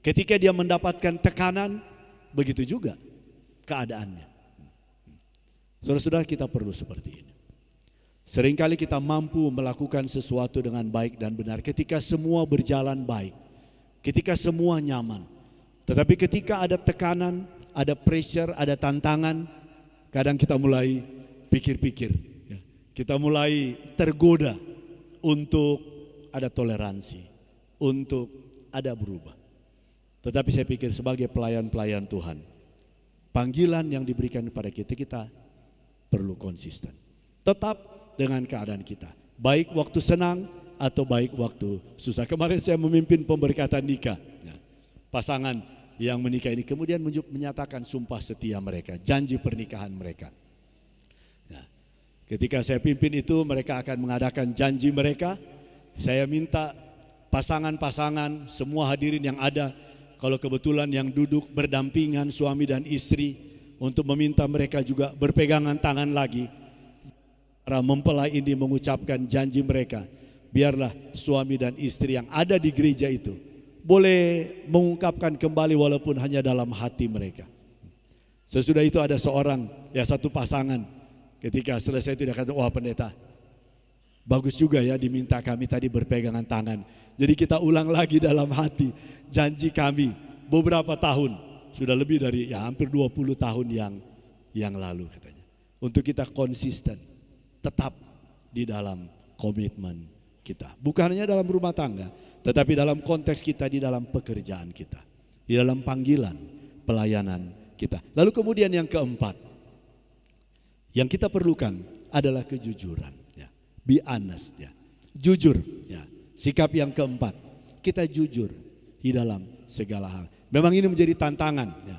Ketika dia mendapatkan tekanan, begitu juga keadaannya. Saudara-saudara kita perlu seperti ini. Seringkali kita mampu melakukan sesuatu dengan baik dan benar ketika semua berjalan baik. Ketika semua nyaman. Tetapi ketika ada tekanan, ada pressure, ada tantangan, kadang kita mulai pikir-pikir, ya. kita mulai tergoda untuk ada toleransi, untuk ada berubah. Tetapi saya pikir sebagai pelayan-pelayan Tuhan, panggilan yang diberikan kepada kita, kita perlu konsisten. Tetap dengan keadaan kita. Baik waktu senang atau baik waktu susah. Kemarin saya memimpin pemberkatan nikah. Ya. Pasangan yang menikah ini kemudian menyatakan sumpah setia mereka, janji pernikahan mereka. Nah, ketika saya pimpin itu mereka akan mengadakan janji mereka. Saya minta pasangan-pasangan semua hadirin yang ada kalau kebetulan yang duduk berdampingan suami dan istri untuk meminta mereka juga berpegangan tangan lagi para mempelai ini mengucapkan janji mereka biarlah suami dan istri yang ada di gereja itu boleh mengungkapkan kembali walaupun hanya dalam hati mereka. Sesudah itu ada seorang, ya satu pasangan. Ketika selesai itu dia kata, wah pendeta, bagus juga ya diminta kami tadi berpegangan tangan. Jadi kita ulang lagi dalam hati janji kami beberapa tahun. Sudah lebih dari ya hampir 20 tahun yang yang lalu katanya. Untuk kita konsisten, tetap di dalam komitmen kita. Bukan hanya dalam rumah tangga, tetapi dalam konteks kita di dalam pekerjaan kita, di dalam panggilan pelayanan kita. Lalu kemudian yang keempat, yang kita perlukan adalah kejujuran. Ya. Be honest, ya. jujur. Ya. Sikap yang keempat, kita jujur di dalam segala hal. Memang ini menjadi tantangan. Ya.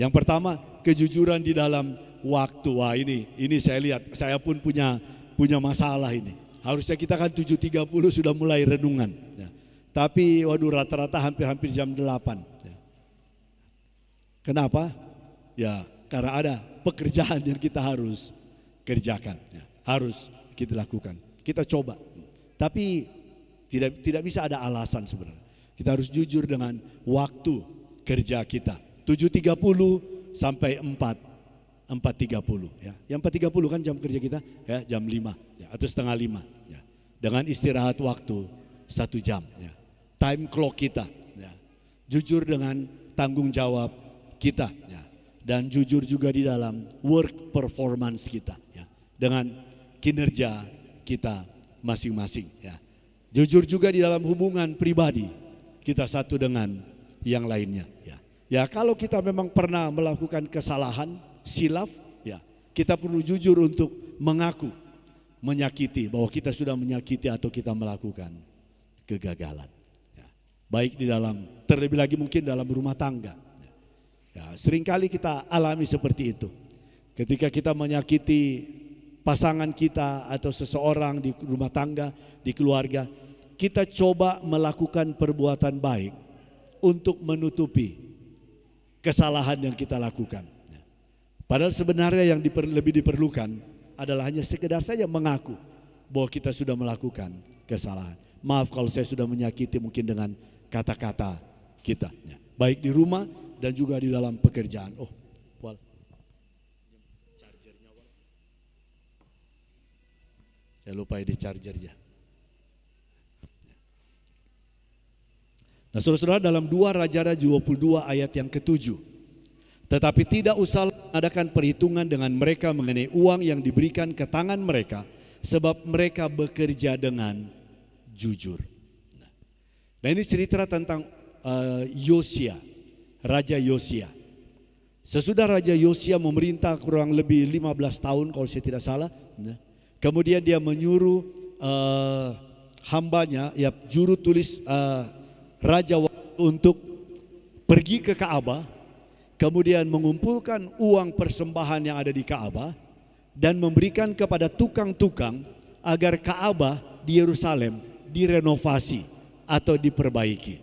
Yang pertama, kejujuran di dalam waktu. Wah ini, ini saya lihat, saya pun punya punya masalah ini. Harusnya kita kan 7.30 sudah mulai renungan. Ya. Tapi waduh rata-rata hampir-hampir jam 8. Ya. Kenapa? Ya karena ada pekerjaan yang kita harus kerjakan. Ya, harus kita lakukan. Kita coba. Tapi tidak tidak bisa ada alasan sebenarnya. Kita harus jujur dengan waktu kerja kita. 7.30 sampai 4 4.30 ya. Yang 4.30 kan jam kerja kita ya jam 5 ya, atau setengah 5 ya. Dengan istirahat waktu satu jam ya time clock kita. Ya. Jujur dengan tanggung jawab kita. Ya. Dan jujur juga di dalam work performance kita. Ya. Dengan kinerja kita masing-masing. Ya. Jujur juga di dalam hubungan pribadi kita satu dengan yang lainnya. Ya, ya kalau kita memang pernah melakukan kesalahan, silaf, ya kita perlu jujur untuk mengaku menyakiti bahwa kita sudah menyakiti atau kita melakukan kegagalan baik di dalam terlebih lagi mungkin dalam rumah tangga. Ya, seringkali kita alami seperti itu. Ketika kita menyakiti pasangan kita atau seseorang di rumah tangga, di keluarga, kita coba melakukan perbuatan baik untuk menutupi kesalahan yang kita lakukan. Padahal sebenarnya yang diper, lebih diperlukan adalah hanya sekedar saja mengaku bahwa kita sudah melakukan kesalahan. Maaf kalau saya sudah menyakiti mungkin dengan kata-kata kita. Baik di rumah dan juga di dalam pekerjaan. Oh, wal. Saya lupa ini chargernya. Nah saudara-saudara dalam dua Raja-Raja 22 ayat yang ketujuh. Tetapi tidak usah mengadakan perhitungan dengan mereka mengenai uang yang diberikan ke tangan mereka. Sebab mereka bekerja dengan jujur. Nah ini cerita tentang uh, Yosia, Raja Yosia. Sesudah Raja Yosia memerintah kurang lebih 15 tahun kalau saya tidak salah. Ya. kemudian dia menyuruh uh, hambanya, ya juru tulis uh, Raja untuk pergi ke Kaabah. Kemudian mengumpulkan uang persembahan yang ada di Kaabah. Dan memberikan kepada tukang-tukang agar Kaabah di Yerusalem direnovasi atau diperbaiki.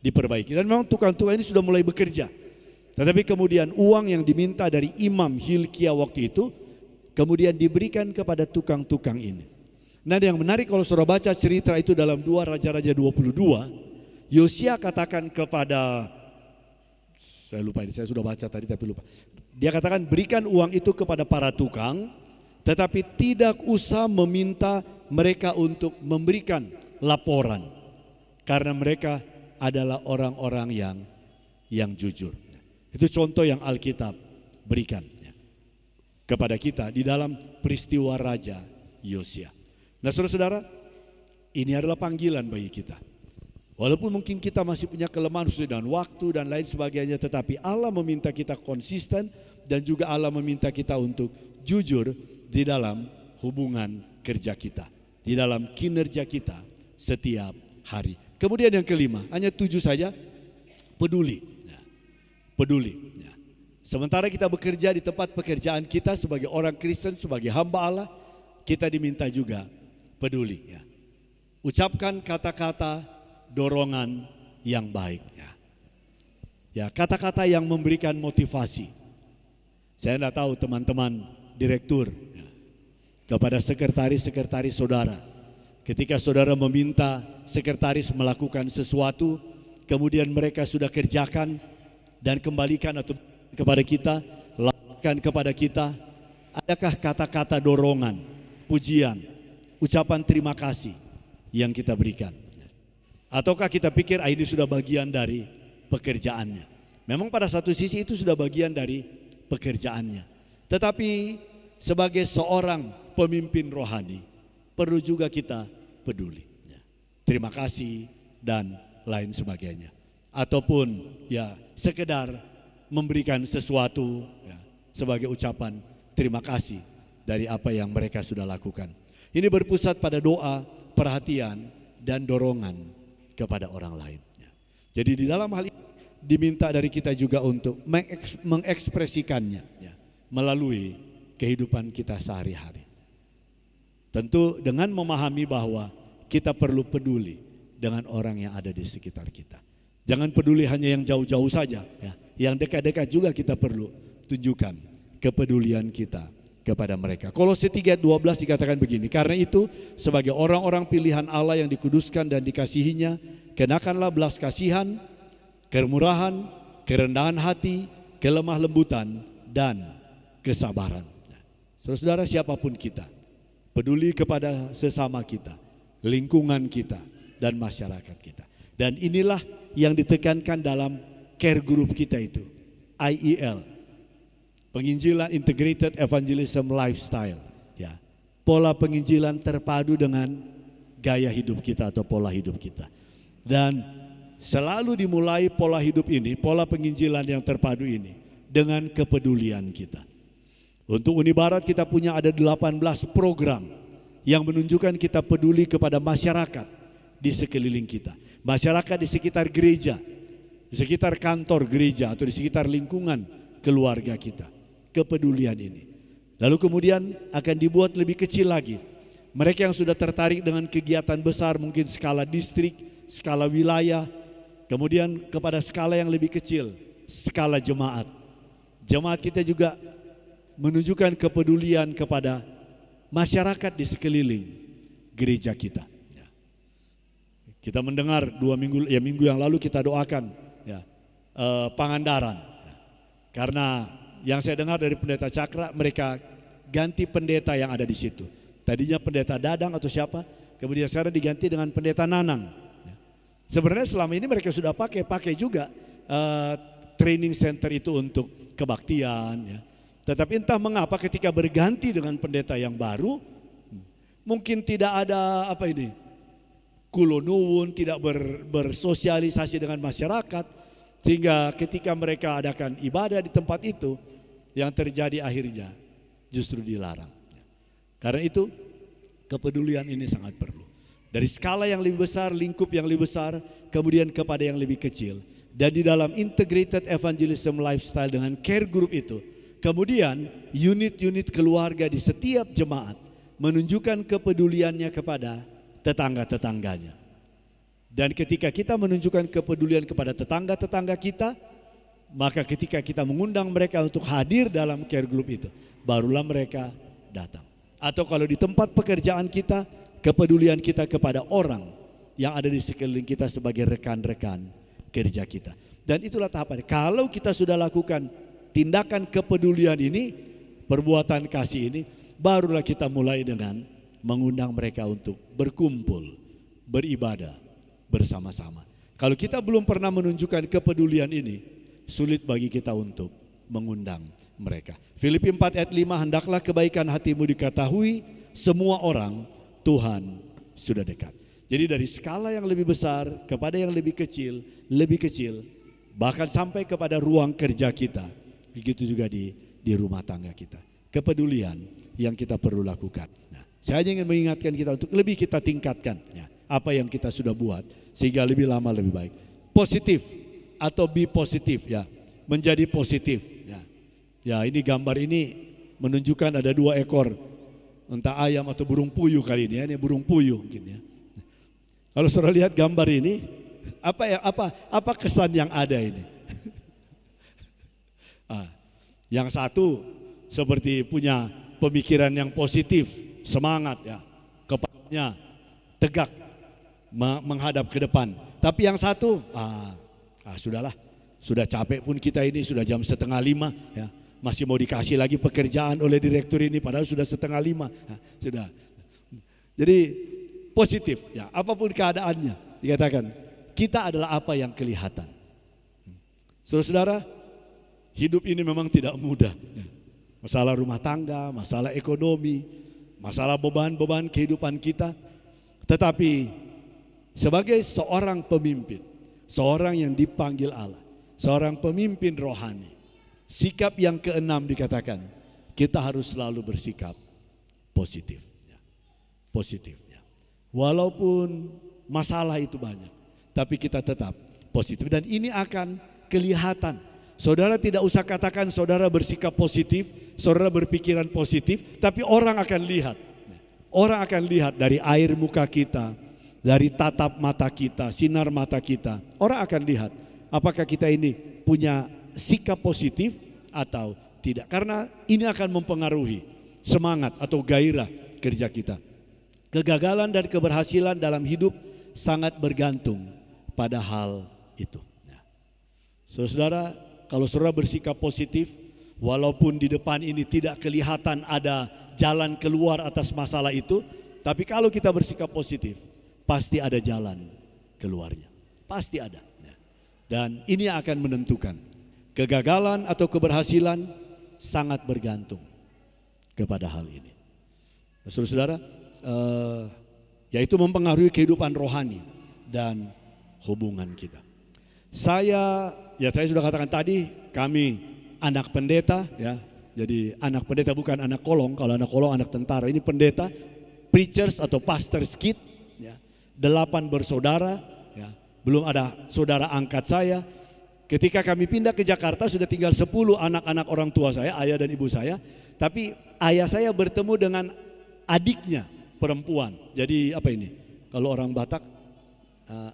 Diperbaiki. Dan memang tukang-tukang ini sudah mulai bekerja. Tetapi kemudian uang yang diminta dari Imam Hilkiah waktu itu kemudian diberikan kepada tukang-tukang ini. Nah yang menarik kalau saudara baca cerita itu dalam dua Raja-Raja 22, Yosia katakan kepada, saya lupa ini, saya sudah baca tadi tapi lupa. Dia katakan berikan uang itu kepada para tukang, tetapi tidak usah meminta mereka untuk memberikan laporan karena mereka adalah orang-orang yang yang jujur. Itu contoh yang Alkitab berikan kepada kita di dalam peristiwa Raja Yosia. Nah saudara-saudara, ini adalah panggilan bagi kita. Walaupun mungkin kita masih punya kelemahan dan waktu dan lain sebagainya, tetapi Allah meminta kita konsisten dan juga Allah meminta kita untuk jujur di dalam hubungan kerja kita, di dalam kinerja kita setiap hari. Kemudian yang kelima, hanya tujuh saja, peduli. Ya. Peduli. Ya. Sementara kita bekerja di tempat pekerjaan kita sebagai orang Kristen, sebagai hamba Allah, kita diminta juga peduli. Ya. Ucapkan kata-kata dorongan yang baik. Ya. ya kata-kata yang memberikan motivasi. Saya tidak tahu teman-teman direktur ya, kepada sekretaris-sekretaris saudara. Ketika saudara meminta sekretaris melakukan sesuatu, kemudian mereka sudah kerjakan dan kembalikan atau kepada kita, lakukan kepada kita, adakah kata-kata dorongan, pujian, ucapan terima kasih yang kita berikan? Ataukah kita pikir ah, ini sudah bagian dari pekerjaannya? Memang pada satu sisi itu sudah bagian dari pekerjaannya. Tetapi sebagai seorang pemimpin rohani perlu juga kita peduli terima kasih dan lain sebagainya. Ataupun ya sekedar memberikan sesuatu ya, sebagai ucapan terima kasih dari apa yang mereka sudah lakukan. Ini berpusat pada doa, perhatian, dan dorongan kepada orang lain. Ya. Jadi di dalam hal ini diminta dari kita juga untuk mengeks mengekspresikannya ya, melalui kehidupan kita sehari-hari. Tentu dengan memahami bahwa kita perlu peduli dengan orang yang ada di sekitar kita. Jangan peduli hanya yang jauh-jauh saja, ya. Yang dekat-dekat juga kita perlu tunjukkan kepedulian kita kepada mereka. Kolose 3:12 dikatakan begini, karena itu sebagai orang-orang pilihan Allah yang dikuduskan dan dikasihinya, kenakanlah belas kasihan, kemurahan, kerendahan hati, kelemah lembutan dan kesabaran. Saudara-saudara siapapun kita, peduli kepada sesama kita lingkungan kita, dan masyarakat kita. Dan inilah yang ditekankan dalam care group kita itu, IEL, penginjilan Integrated Evangelism Lifestyle, ya pola penginjilan terpadu dengan gaya hidup kita atau pola hidup kita. Dan selalu dimulai pola hidup ini, pola penginjilan yang terpadu ini dengan kepedulian kita. Untuk Uni Barat kita punya ada 18 program yang menunjukkan kita peduli kepada masyarakat di sekeliling kita. Masyarakat di sekitar gereja, di sekitar kantor gereja atau di sekitar lingkungan keluarga kita. Kepedulian ini. Lalu kemudian akan dibuat lebih kecil lagi. Mereka yang sudah tertarik dengan kegiatan besar mungkin skala distrik, skala wilayah, kemudian kepada skala yang lebih kecil, skala jemaat. Jemaat kita juga menunjukkan kepedulian kepada masyarakat di sekeliling gereja kita. Ya. Kita mendengar dua minggu ya minggu yang lalu kita doakan ya, eh, Pangandaran ya. karena yang saya dengar dari pendeta Cakra mereka ganti pendeta yang ada di situ. Tadinya pendeta Dadang atau siapa, kemudian sekarang diganti dengan pendeta Nanang. Ya. Sebenarnya selama ini mereka sudah pakai pakai juga eh, training center itu untuk kebaktian ya tetapi entah mengapa ketika berganti dengan pendeta yang baru, mungkin tidak ada apa ini, kulonuwun, tidak ber, bersosialisasi dengan masyarakat, sehingga ketika mereka adakan ibadah di tempat itu, yang terjadi akhirnya justru dilarang. Karena itu kepedulian ini sangat perlu. Dari skala yang lebih besar, lingkup yang lebih besar, kemudian kepada yang lebih kecil. Dan di dalam integrated evangelism lifestyle dengan care group itu, Kemudian unit-unit keluarga di setiap jemaat menunjukkan kepeduliannya kepada tetangga-tetangganya. Dan ketika kita menunjukkan kepedulian kepada tetangga-tetangga kita, maka ketika kita mengundang mereka untuk hadir dalam care group itu, barulah mereka datang. Atau kalau di tempat pekerjaan kita, kepedulian kita kepada orang yang ada di sekeliling kita sebagai rekan-rekan kerja kita. Dan itulah tahapannya. Kalau kita sudah lakukan tindakan kepedulian ini, perbuatan kasih ini, barulah kita mulai dengan mengundang mereka untuk berkumpul, beribadah bersama-sama. Kalau kita belum pernah menunjukkan kepedulian ini, sulit bagi kita untuk mengundang mereka. Filipi 4 ayat 5, hendaklah kebaikan hatimu diketahui semua orang, Tuhan sudah dekat. Jadi dari skala yang lebih besar kepada yang lebih kecil, lebih kecil, bahkan sampai kepada ruang kerja kita begitu juga di di rumah tangga kita. Kepedulian yang kita perlu lakukan. Nah, saya hanya ingin mengingatkan kita untuk lebih kita tingkatkan ya, apa yang kita sudah buat sehingga lebih lama lebih baik. Positif atau be positif ya, menjadi positif ya. Ya, ini gambar ini menunjukkan ada dua ekor entah ayam atau burung puyuh kali ini ya, ini burung puyuh mungkin ya. Kalau sudah lihat gambar ini, apa ya apa apa kesan yang ada ini? Ah, yang satu seperti punya pemikiran yang positif, semangat ya, kepalanya tegak menghadap ke depan. Tapi yang satu, ah, ah sudahlah, sudah capek pun kita ini sudah jam setengah lima ya, masih mau dikasih lagi pekerjaan oleh direktur ini padahal sudah setengah lima, ah, sudah. Jadi positif ya, apapun keadaannya dikatakan kita adalah apa yang kelihatan. Saudara-saudara, Hidup ini memang tidak mudah. Masalah rumah tangga, masalah ekonomi, masalah beban-beban kehidupan kita. Tetapi sebagai seorang pemimpin, seorang yang dipanggil Allah, seorang pemimpin rohani, sikap yang keenam dikatakan, kita harus selalu bersikap positif. Positif. Walaupun masalah itu banyak, tapi kita tetap positif dan ini akan kelihatan Saudara tidak usah katakan saudara bersikap positif, saudara berpikiran positif, tapi orang akan lihat. Orang akan lihat dari air muka kita, dari tatap mata kita, sinar mata kita. Orang akan lihat apakah kita ini punya sikap positif atau tidak. Karena ini akan mempengaruhi semangat atau gairah kerja kita. Kegagalan dan keberhasilan dalam hidup sangat bergantung pada hal itu. Saudara-saudara, ya kalau saudara bersikap positif, walaupun di depan ini tidak kelihatan ada jalan keluar atas masalah itu, tapi kalau kita bersikap positif, pasti ada jalan keluarnya. Pasti ada. Ya. Dan ini akan menentukan kegagalan atau keberhasilan sangat bergantung kepada hal ini. Saudara-saudara, eh, yaitu mempengaruhi kehidupan rohani dan hubungan kita. Saya ya saya sudah katakan tadi kami anak pendeta ya. Jadi anak pendeta bukan anak kolong, kalau anak kolong anak tentara. Ini pendeta, preachers atau pastor skit ya. Delapan bersaudara ya. Belum ada saudara angkat saya. Ketika kami pindah ke Jakarta sudah tinggal sepuluh anak-anak orang tua saya, ayah dan ibu saya. Tapi ayah saya bertemu dengan adiknya perempuan. Jadi apa ini? Kalau orang Batak uh,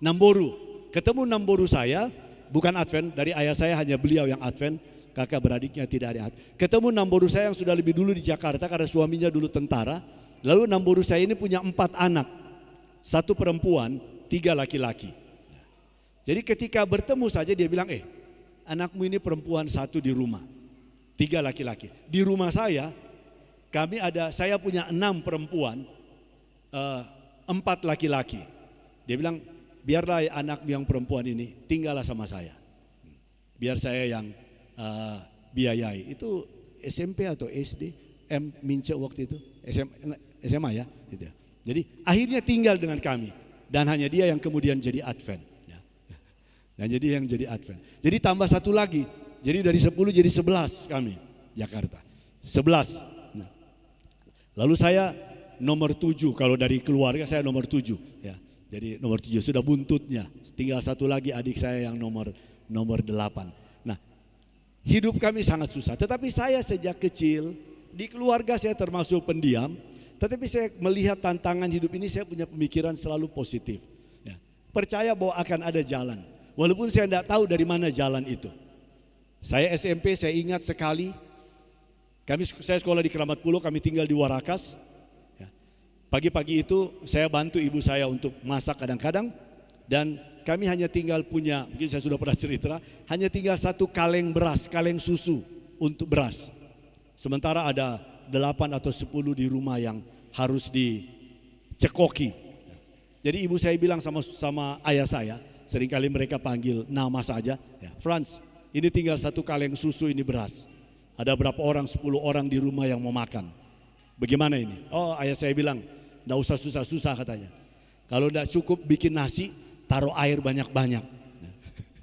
Namboru. Ketemu Namboru saya, bukan Advent, dari ayah saya hanya beliau yang Advent, kakak beradiknya tidak ada Advent. Ketemu Namboru saya yang sudah lebih dulu di Jakarta karena suaminya dulu tentara, lalu Namboru saya ini punya empat anak, satu perempuan, tiga laki-laki. Jadi ketika bertemu saja dia bilang, eh anakmu ini perempuan satu di rumah, tiga laki-laki. Di rumah saya, kami ada, saya punya enam perempuan, eh, empat laki-laki. Dia bilang, biarlah anak yang perempuan ini tinggallah sama saya. Biar saya yang uh, biayai. Itu SMP atau SD? M Mince waktu itu? SM, SMA ya? Gitu ya. Jadi akhirnya tinggal dengan kami. Dan hanya dia yang kemudian jadi Advent. Ya. Dan jadi yang jadi Advent. Jadi tambah satu lagi. Jadi dari 10 jadi 11 kami. Jakarta. 11. Nah. Lalu saya nomor 7 kalau dari keluarga saya nomor 7 ya. Jadi nomor tujuh sudah buntutnya. Tinggal satu lagi adik saya yang nomor nomor delapan. Nah, hidup kami sangat susah. Tetapi saya sejak kecil di keluarga saya termasuk pendiam. Tetapi saya melihat tantangan hidup ini saya punya pemikiran selalu positif. Ya. Percaya bahwa akan ada jalan. Walaupun saya tidak tahu dari mana jalan itu. Saya SMP saya ingat sekali. Kami saya sekolah di Keramat Pulau, kami tinggal di Warakas. Pagi-pagi itu saya bantu ibu saya untuk masak kadang-kadang dan kami hanya tinggal punya, mungkin saya sudah pernah cerita, hanya tinggal satu kaleng beras, kaleng susu untuk beras. Sementara ada delapan atau sepuluh di rumah yang harus dicekoki. Jadi ibu saya bilang sama sama ayah saya, seringkali mereka panggil nama saja, ya, Franz, ini tinggal satu kaleng susu ini beras. Ada berapa orang, sepuluh orang di rumah yang mau makan. Bagaimana ini? Oh ayah saya bilang, tidak usah susah-susah katanya. Kalau tidak cukup bikin nasi, taruh air banyak-banyak.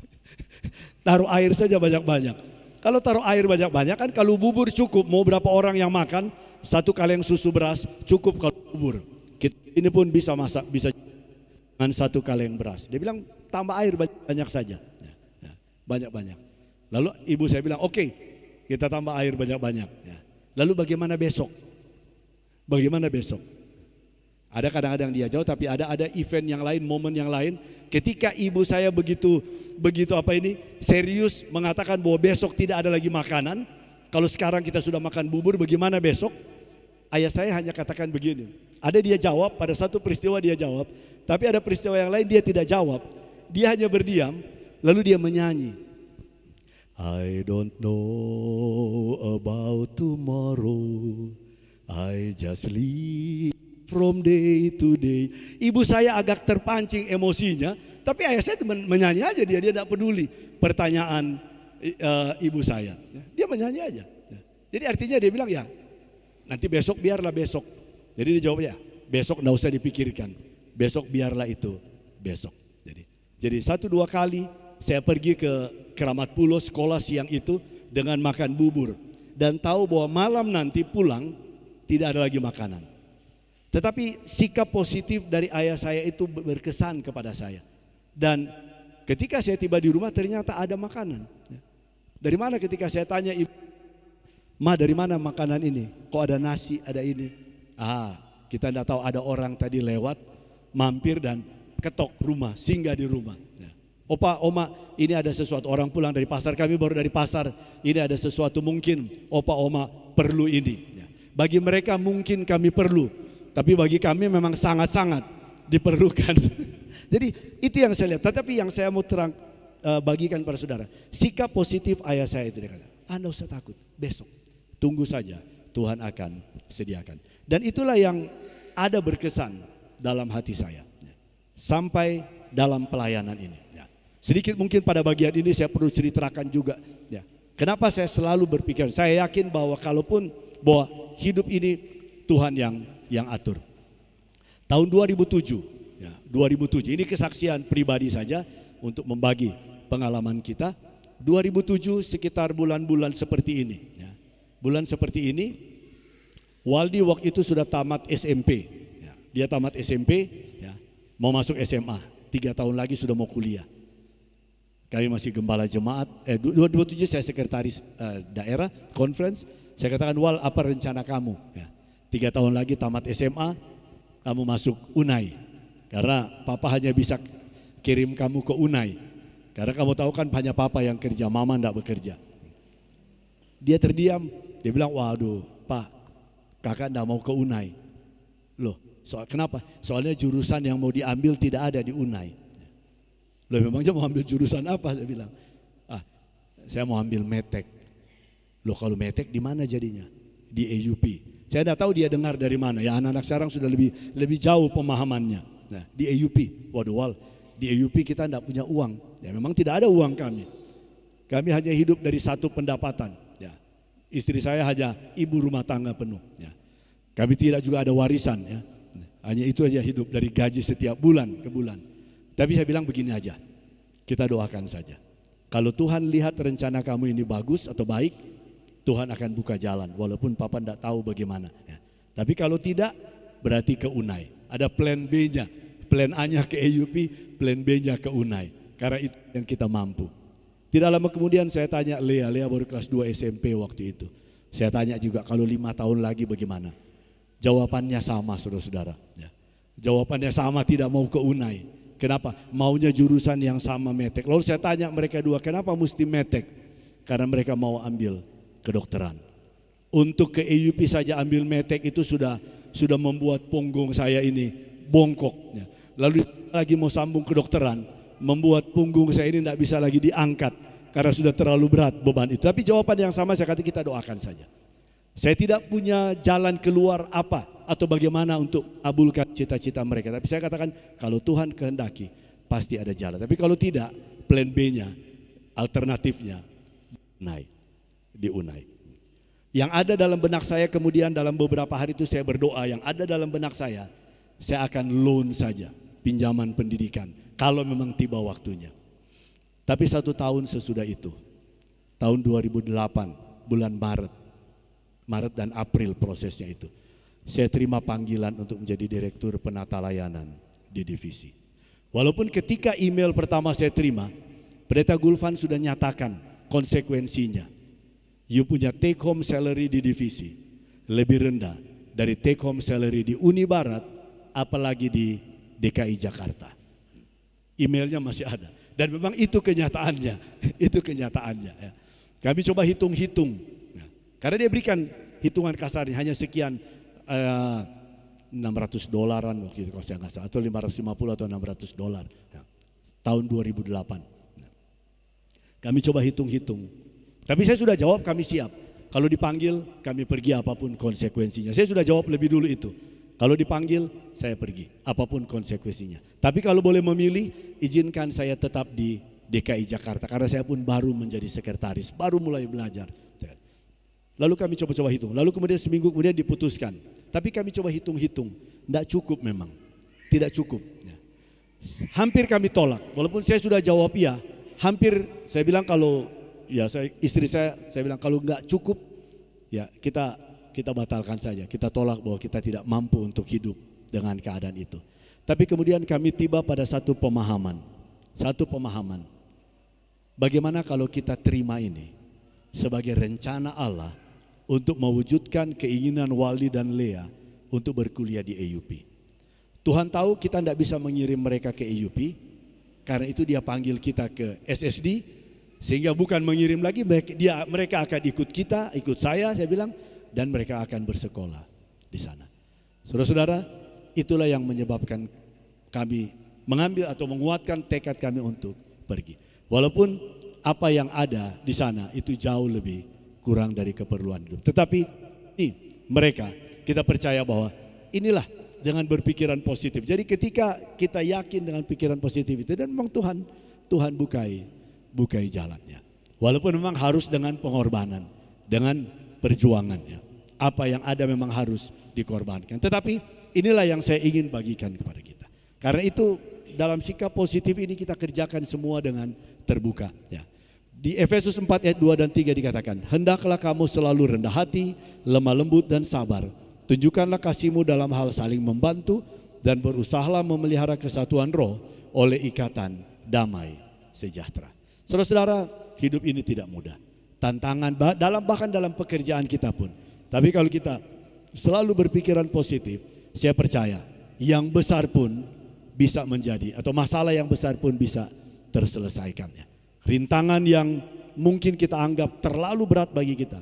taruh air saja banyak-banyak. Kalau taruh air banyak-banyak kan kalau bubur cukup. Mau berapa orang yang makan, satu kaleng susu beras cukup kalau bubur. ini pun bisa masak, bisa dengan satu kaleng beras. Dia bilang tambah air banyak-banyak saja. Ya, ya, banyak-banyak. Lalu ibu saya bilang, oke okay, kita tambah air banyak-banyak. Ya. Lalu bagaimana besok? Bagaimana besok? Ada kadang-kadang dia jauh tapi ada ada event yang lain, momen yang lain. Ketika ibu saya begitu begitu apa ini serius mengatakan bahwa besok tidak ada lagi makanan. Kalau sekarang kita sudah makan bubur bagaimana besok? Ayah saya hanya katakan begini. Ada dia jawab pada satu peristiwa dia jawab, tapi ada peristiwa yang lain dia tidak jawab. Dia hanya berdiam lalu dia menyanyi. I don't know about tomorrow. I just live from day to day. Ibu saya agak terpancing emosinya, tapi ayah saya itu menyanyi aja dia, dia tidak peduli pertanyaan uh, ibu saya. Dia menyanyi aja. Jadi artinya dia bilang ya nanti besok biarlah besok. Jadi dia jawab ya besok tidak usah dipikirkan. Besok biarlah itu besok. Jadi jadi satu dua kali saya pergi ke Keramat Pulau sekolah siang itu dengan makan bubur dan tahu bahwa malam nanti pulang tidak ada lagi makanan. Tetapi sikap positif dari ayah saya itu berkesan kepada saya. Dan ketika saya tiba di rumah ternyata ada makanan. Dari mana ketika saya tanya ibu, Ma dari mana makanan ini? Kok ada nasi, ada ini? Ah, kita tidak tahu ada orang tadi lewat, mampir dan ketok rumah, singgah di rumah. Ya. Opa, oma, ini ada sesuatu orang pulang dari pasar kami baru dari pasar. Ini ada sesuatu mungkin opa, oma perlu ini. Ya. Bagi mereka mungkin kami perlu tapi bagi kami memang sangat-sangat diperlukan. Jadi itu yang saya lihat. Tetapi yang saya mau terang uh, bagikan kepada saudara, sikap positif ayah saya itu dia kata, Anda usah takut, besok tunggu saja Tuhan akan sediakan. Dan itulah yang ada berkesan dalam hati saya ya. sampai dalam pelayanan ini. Ya. Sedikit mungkin pada bagian ini saya perlu ceritakan juga. Ya. Kenapa saya selalu berpikir, saya yakin bahwa kalaupun bahwa hidup ini Tuhan yang yang atur. Tahun 2007, ya, 2007 ini kesaksian pribadi saja untuk membagi pengalaman kita. 2007 sekitar bulan-bulan seperti ini, ya. bulan seperti ini, Waldi waktu itu sudah tamat SMP, ya. dia tamat SMP, ya. mau masuk SMA, tiga tahun lagi sudah mau kuliah. Kami masih gembala jemaat, eh, 2007 saya sekretaris eh, daerah, conference, saya katakan Wal apa rencana kamu? Ya tiga tahun lagi tamat SMA, kamu masuk UNAI. Karena papa hanya bisa kirim kamu ke UNAI. Karena kamu tahu kan hanya papa yang kerja, mama tidak bekerja. Dia terdiam, dia bilang, waduh pak, kakak tidak mau ke UNAI. Loh, soal kenapa? Soalnya jurusan yang mau diambil tidak ada di UNAI. Loh memangnya mau ambil jurusan apa? Saya bilang, ah saya mau ambil metek. Loh kalau metek di mana jadinya? Di AUP saya tidak tahu dia dengar dari mana. Ya anak-anak sekarang sudah lebih lebih jauh pemahamannya. Nah, di AUP, waduh wal, di AUP kita tidak punya uang. Ya memang tidak ada uang kami. Kami hanya hidup dari satu pendapatan. Ya. Istri saya hanya ibu rumah tangga penuh. Ya. Kami tidak juga ada warisan. Ya. Hanya itu aja hidup dari gaji setiap bulan ke bulan. Tapi saya bilang begini aja, kita doakan saja. Kalau Tuhan lihat rencana kamu ini bagus atau baik, Tuhan akan buka jalan walaupun papa tidak tahu bagaimana. Ya. Tapi kalau tidak berarti ke Unai. Ada plan B-nya, plan A-nya ke EUP, plan B-nya ke Unai. Karena itu yang kita mampu. Tidak lama kemudian saya tanya Lea, Lea baru kelas 2 SMP waktu itu. Saya tanya juga kalau lima tahun lagi bagaimana? Jawabannya sama saudara-saudara. Ya. Jawabannya sama tidak mau ke Unai. Kenapa? Maunya jurusan yang sama metek. Lalu saya tanya mereka dua, kenapa mesti metek? Karena mereka mau ambil kedokteran. Untuk ke EUP saja ambil metek itu sudah sudah membuat punggung saya ini bongkok. Lalu lagi mau sambung kedokteran, membuat punggung saya ini tidak bisa lagi diangkat karena sudah terlalu berat beban itu. Tapi jawaban yang sama saya kata kita doakan saja. Saya tidak punya jalan keluar apa atau bagaimana untuk abulkan cita-cita mereka. Tapi saya katakan kalau Tuhan kehendaki pasti ada jalan. Tapi kalau tidak plan B-nya, alternatifnya naik di Unai. Yang ada dalam benak saya kemudian dalam beberapa hari itu saya berdoa yang ada dalam benak saya saya akan loan saja pinjaman pendidikan kalau memang tiba waktunya. Tapi satu tahun sesudah itu tahun 2008 bulan Maret Maret dan April prosesnya itu saya terima panggilan untuk menjadi direktur penata layanan di divisi. Walaupun ketika email pertama saya terima Pendeta Gulfan sudah nyatakan konsekuensinya you punya take home salary di divisi lebih rendah dari take home salary di Uni Barat apalagi di DKI Jakarta. Emailnya masih ada dan memang itu kenyataannya, itu kenyataannya ya. Kami coba hitung-hitung. Nah, karena dia berikan hitungan kasar, hanya sekian eh, 600 dolaran waktu itu kalau saya nggak salah atau 550 atau 600 dolar. Ya, tahun 2008. Nah, kami coba hitung-hitung tapi saya sudah jawab kami siap. Kalau dipanggil kami pergi apapun konsekuensinya. Saya sudah jawab lebih dulu itu. Kalau dipanggil saya pergi apapun konsekuensinya. Tapi kalau boleh memilih izinkan saya tetap di DKI Jakarta karena saya pun baru menjadi sekretaris, baru mulai belajar. Lalu kami coba-coba hitung. Lalu kemudian seminggu kemudian diputuskan. Tapi kami coba hitung-hitung. Tidak cukup memang. Tidak cukup. Hampir kami tolak. Walaupun saya sudah jawab ya. Hampir saya bilang kalau ya saya istri saya saya bilang kalau nggak cukup ya kita kita batalkan saja, kita tolak bahwa kita tidak mampu untuk hidup dengan keadaan itu. Tapi kemudian kami tiba pada satu pemahaman, satu pemahaman. Bagaimana kalau kita terima ini sebagai rencana Allah untuk mewujudkan keinginan Wali dan Lea untuk berkuliah di EUP. Tuhan tahu kita tidak bisa mengirim mereka ke EUP, karena itu dia panggil kita ke SSD, sehingga bukan mengirim lagi, mereka, dia, mereka akan ikut kita, ikut saya, saya bilang, dan mereka akan bersekolah di sana. Saudara-saudara, itulah yang menyebabkan kami mengambil atau menguatkan tekad kami untuk pergi. Walaupun apa yang ada di sana itu jauh lebih kurang dari keperluan hidup. Tetapi ini mereka, kita percaya bahwa inilah dengan berpikiran positif. Jadi ketika kita yakin dengan pikiran positif itu dan memang Tuhan Tuhan bukai bukai jalannya. Walaupun memang harus dengan pengorbanan, dengan perjuangannya. Apa yang ada memang harus dikorbankan. Tetapi inilah yang saya ingin bagikan kepada kita. Karena itu dalam sikap positif ini kita kerjakan semua dengan terbuka. Ya. Di Efesus 4 ayat 2 dan 3 dikatakan, Hendaklah kamu selalu rendah hati, lemah lembut dan sabar. Tunjukkanlah kasihmu dalam hal saling membantu dan berusahalah memelihara kesatuan roh oleh ikatan damai sejahtera. Saudara-saudara, hidup ini tidak mudah. Tantangan dalam bahkan dalam pekerjaan kita pun. Tapi kalau kita selalu berpikiran positif, saya percaya yang besar pun bisa menjadi atau masalah yang besar pun bisa terselesaikannya. Rintangan yang mungkin kita anggap terlalu berat bagi kita,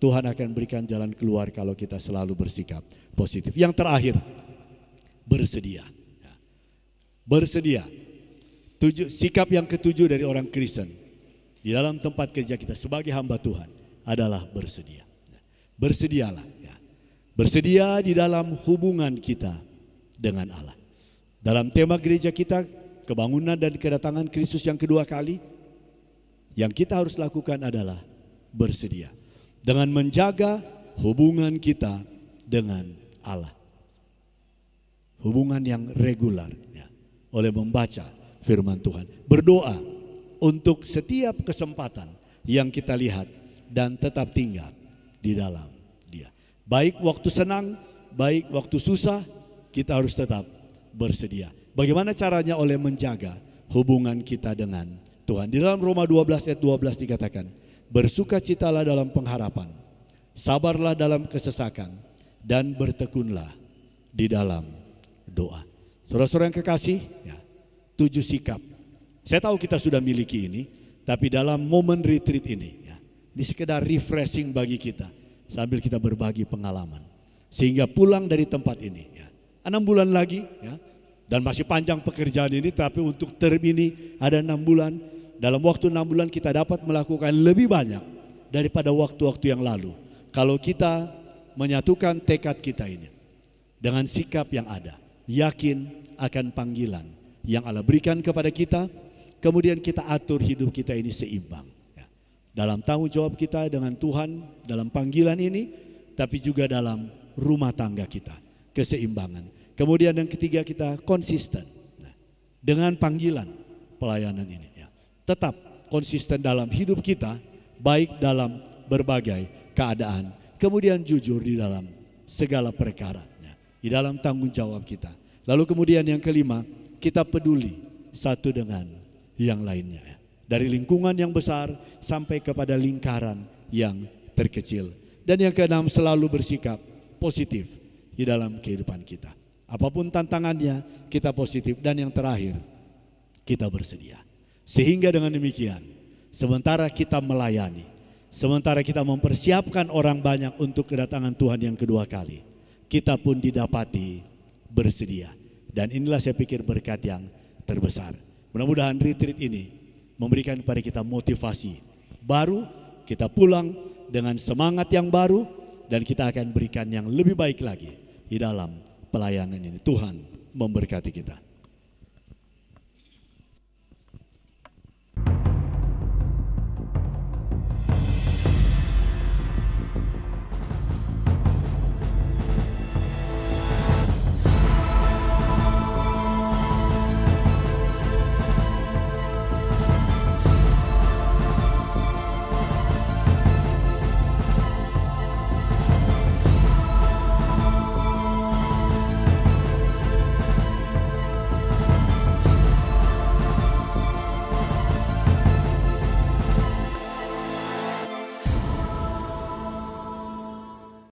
Tuhan akan berikan jalan keluar kalau kita selalu bersikap positif. Yang terakhir, bersedia. Ya. Bersedia. Tujuh, sikap yang ketujuh dari orang Kristen di dalam tempat kerja kita sebagai hamba Tuhan adalah bersedia. Bersedialah. Ya. Bersedia di dalam hubungan kita dengan Allah. Dalam tema gereja kita, kebangunan dan kedatangan Kristus yang kedua kali, yang kita harus lakukan adalah bersedia. Dengan menjaga hubungan kita dengan Allah. Hubungan yang regular. Ya. Oleh membaca firman Tuhan. Berdoa untuk setiap kesempatan yang kita lihat dan tetap tinggal di dalam dia. Baik waktu senang, baik waktu susah, kita harus tetap bersedia. Bagaimana caranya oleh menjaga hubungan kita dengan Tuhan. Di dalam Roma 12 ayat 12 dikatakan, bersukacitalah dalam pengharapan, sabarlah dalam kesesakan, dan bertekunlah di dalam doa. Saudara-saudara yang kekasih, ya, tujuh sikap. Saya tahu kita sudah miliki ini, tapi dalam momen retreat ini, ya, ini sekedar refreshing bagi kita sambil kita berbagi pengalaman. Sehingga pulang dari tempat ini, ya, enam bulan lagi, ya, dan masih panjang pekerjaan ini, tapi untuk term ini ada enam bulan. Dalam waktu enam bulan kita dapat melakukan lebih banyak daripada waktu-waktu yang lalu. Kalau kita menyatukan tekad kita ini dengan sikap yang ada, yakin akan panggilan, yang Allah berikan kepada kita, kemudian kita atur hidup kita ini seimbang. Ya. Dalam tanggung jawab kita dengan Tuhan, dalam panggilan ini, tapi juga dalam rumah tangga kita, keseimbangan. Kemudian yang ketiga kita konsisten nah, dengan panggilan pelayanan ini. Ya. Tetap konsisten dalam hidup kita, baik dalam berbagai keadaan. Kemudian jujur di dalam segala perkara, ya. di dalam tanggung jawab kita. Lalu kemudian yang kelima, kita peduli satu dengan yang lainnya. Dari lingkungan yang besar sampai kepada lingkaran yang terkecil. Dan yang keenam selalu bersikap positif di dalam kehidupan kita. Apapun tantangannya kita positif. Dan yang terakhir kita bersedia. Sehingga dengan demikian sementara kita melayani. Sementara kita mempersiapkan orang banyak untuk kedatangan Tuhan yang kedua kali. Kita pun didapati bersedia dan inilah saya pikir berkat yang terbesar. Mudah-mudahan retreat ini memberikan kepada kita motivasi baru, kita pulang dengan semangat yang baru dan kita akan berikan yang lebih baik lagi di dalam pelayanan ini. Tuhan memberkati kita.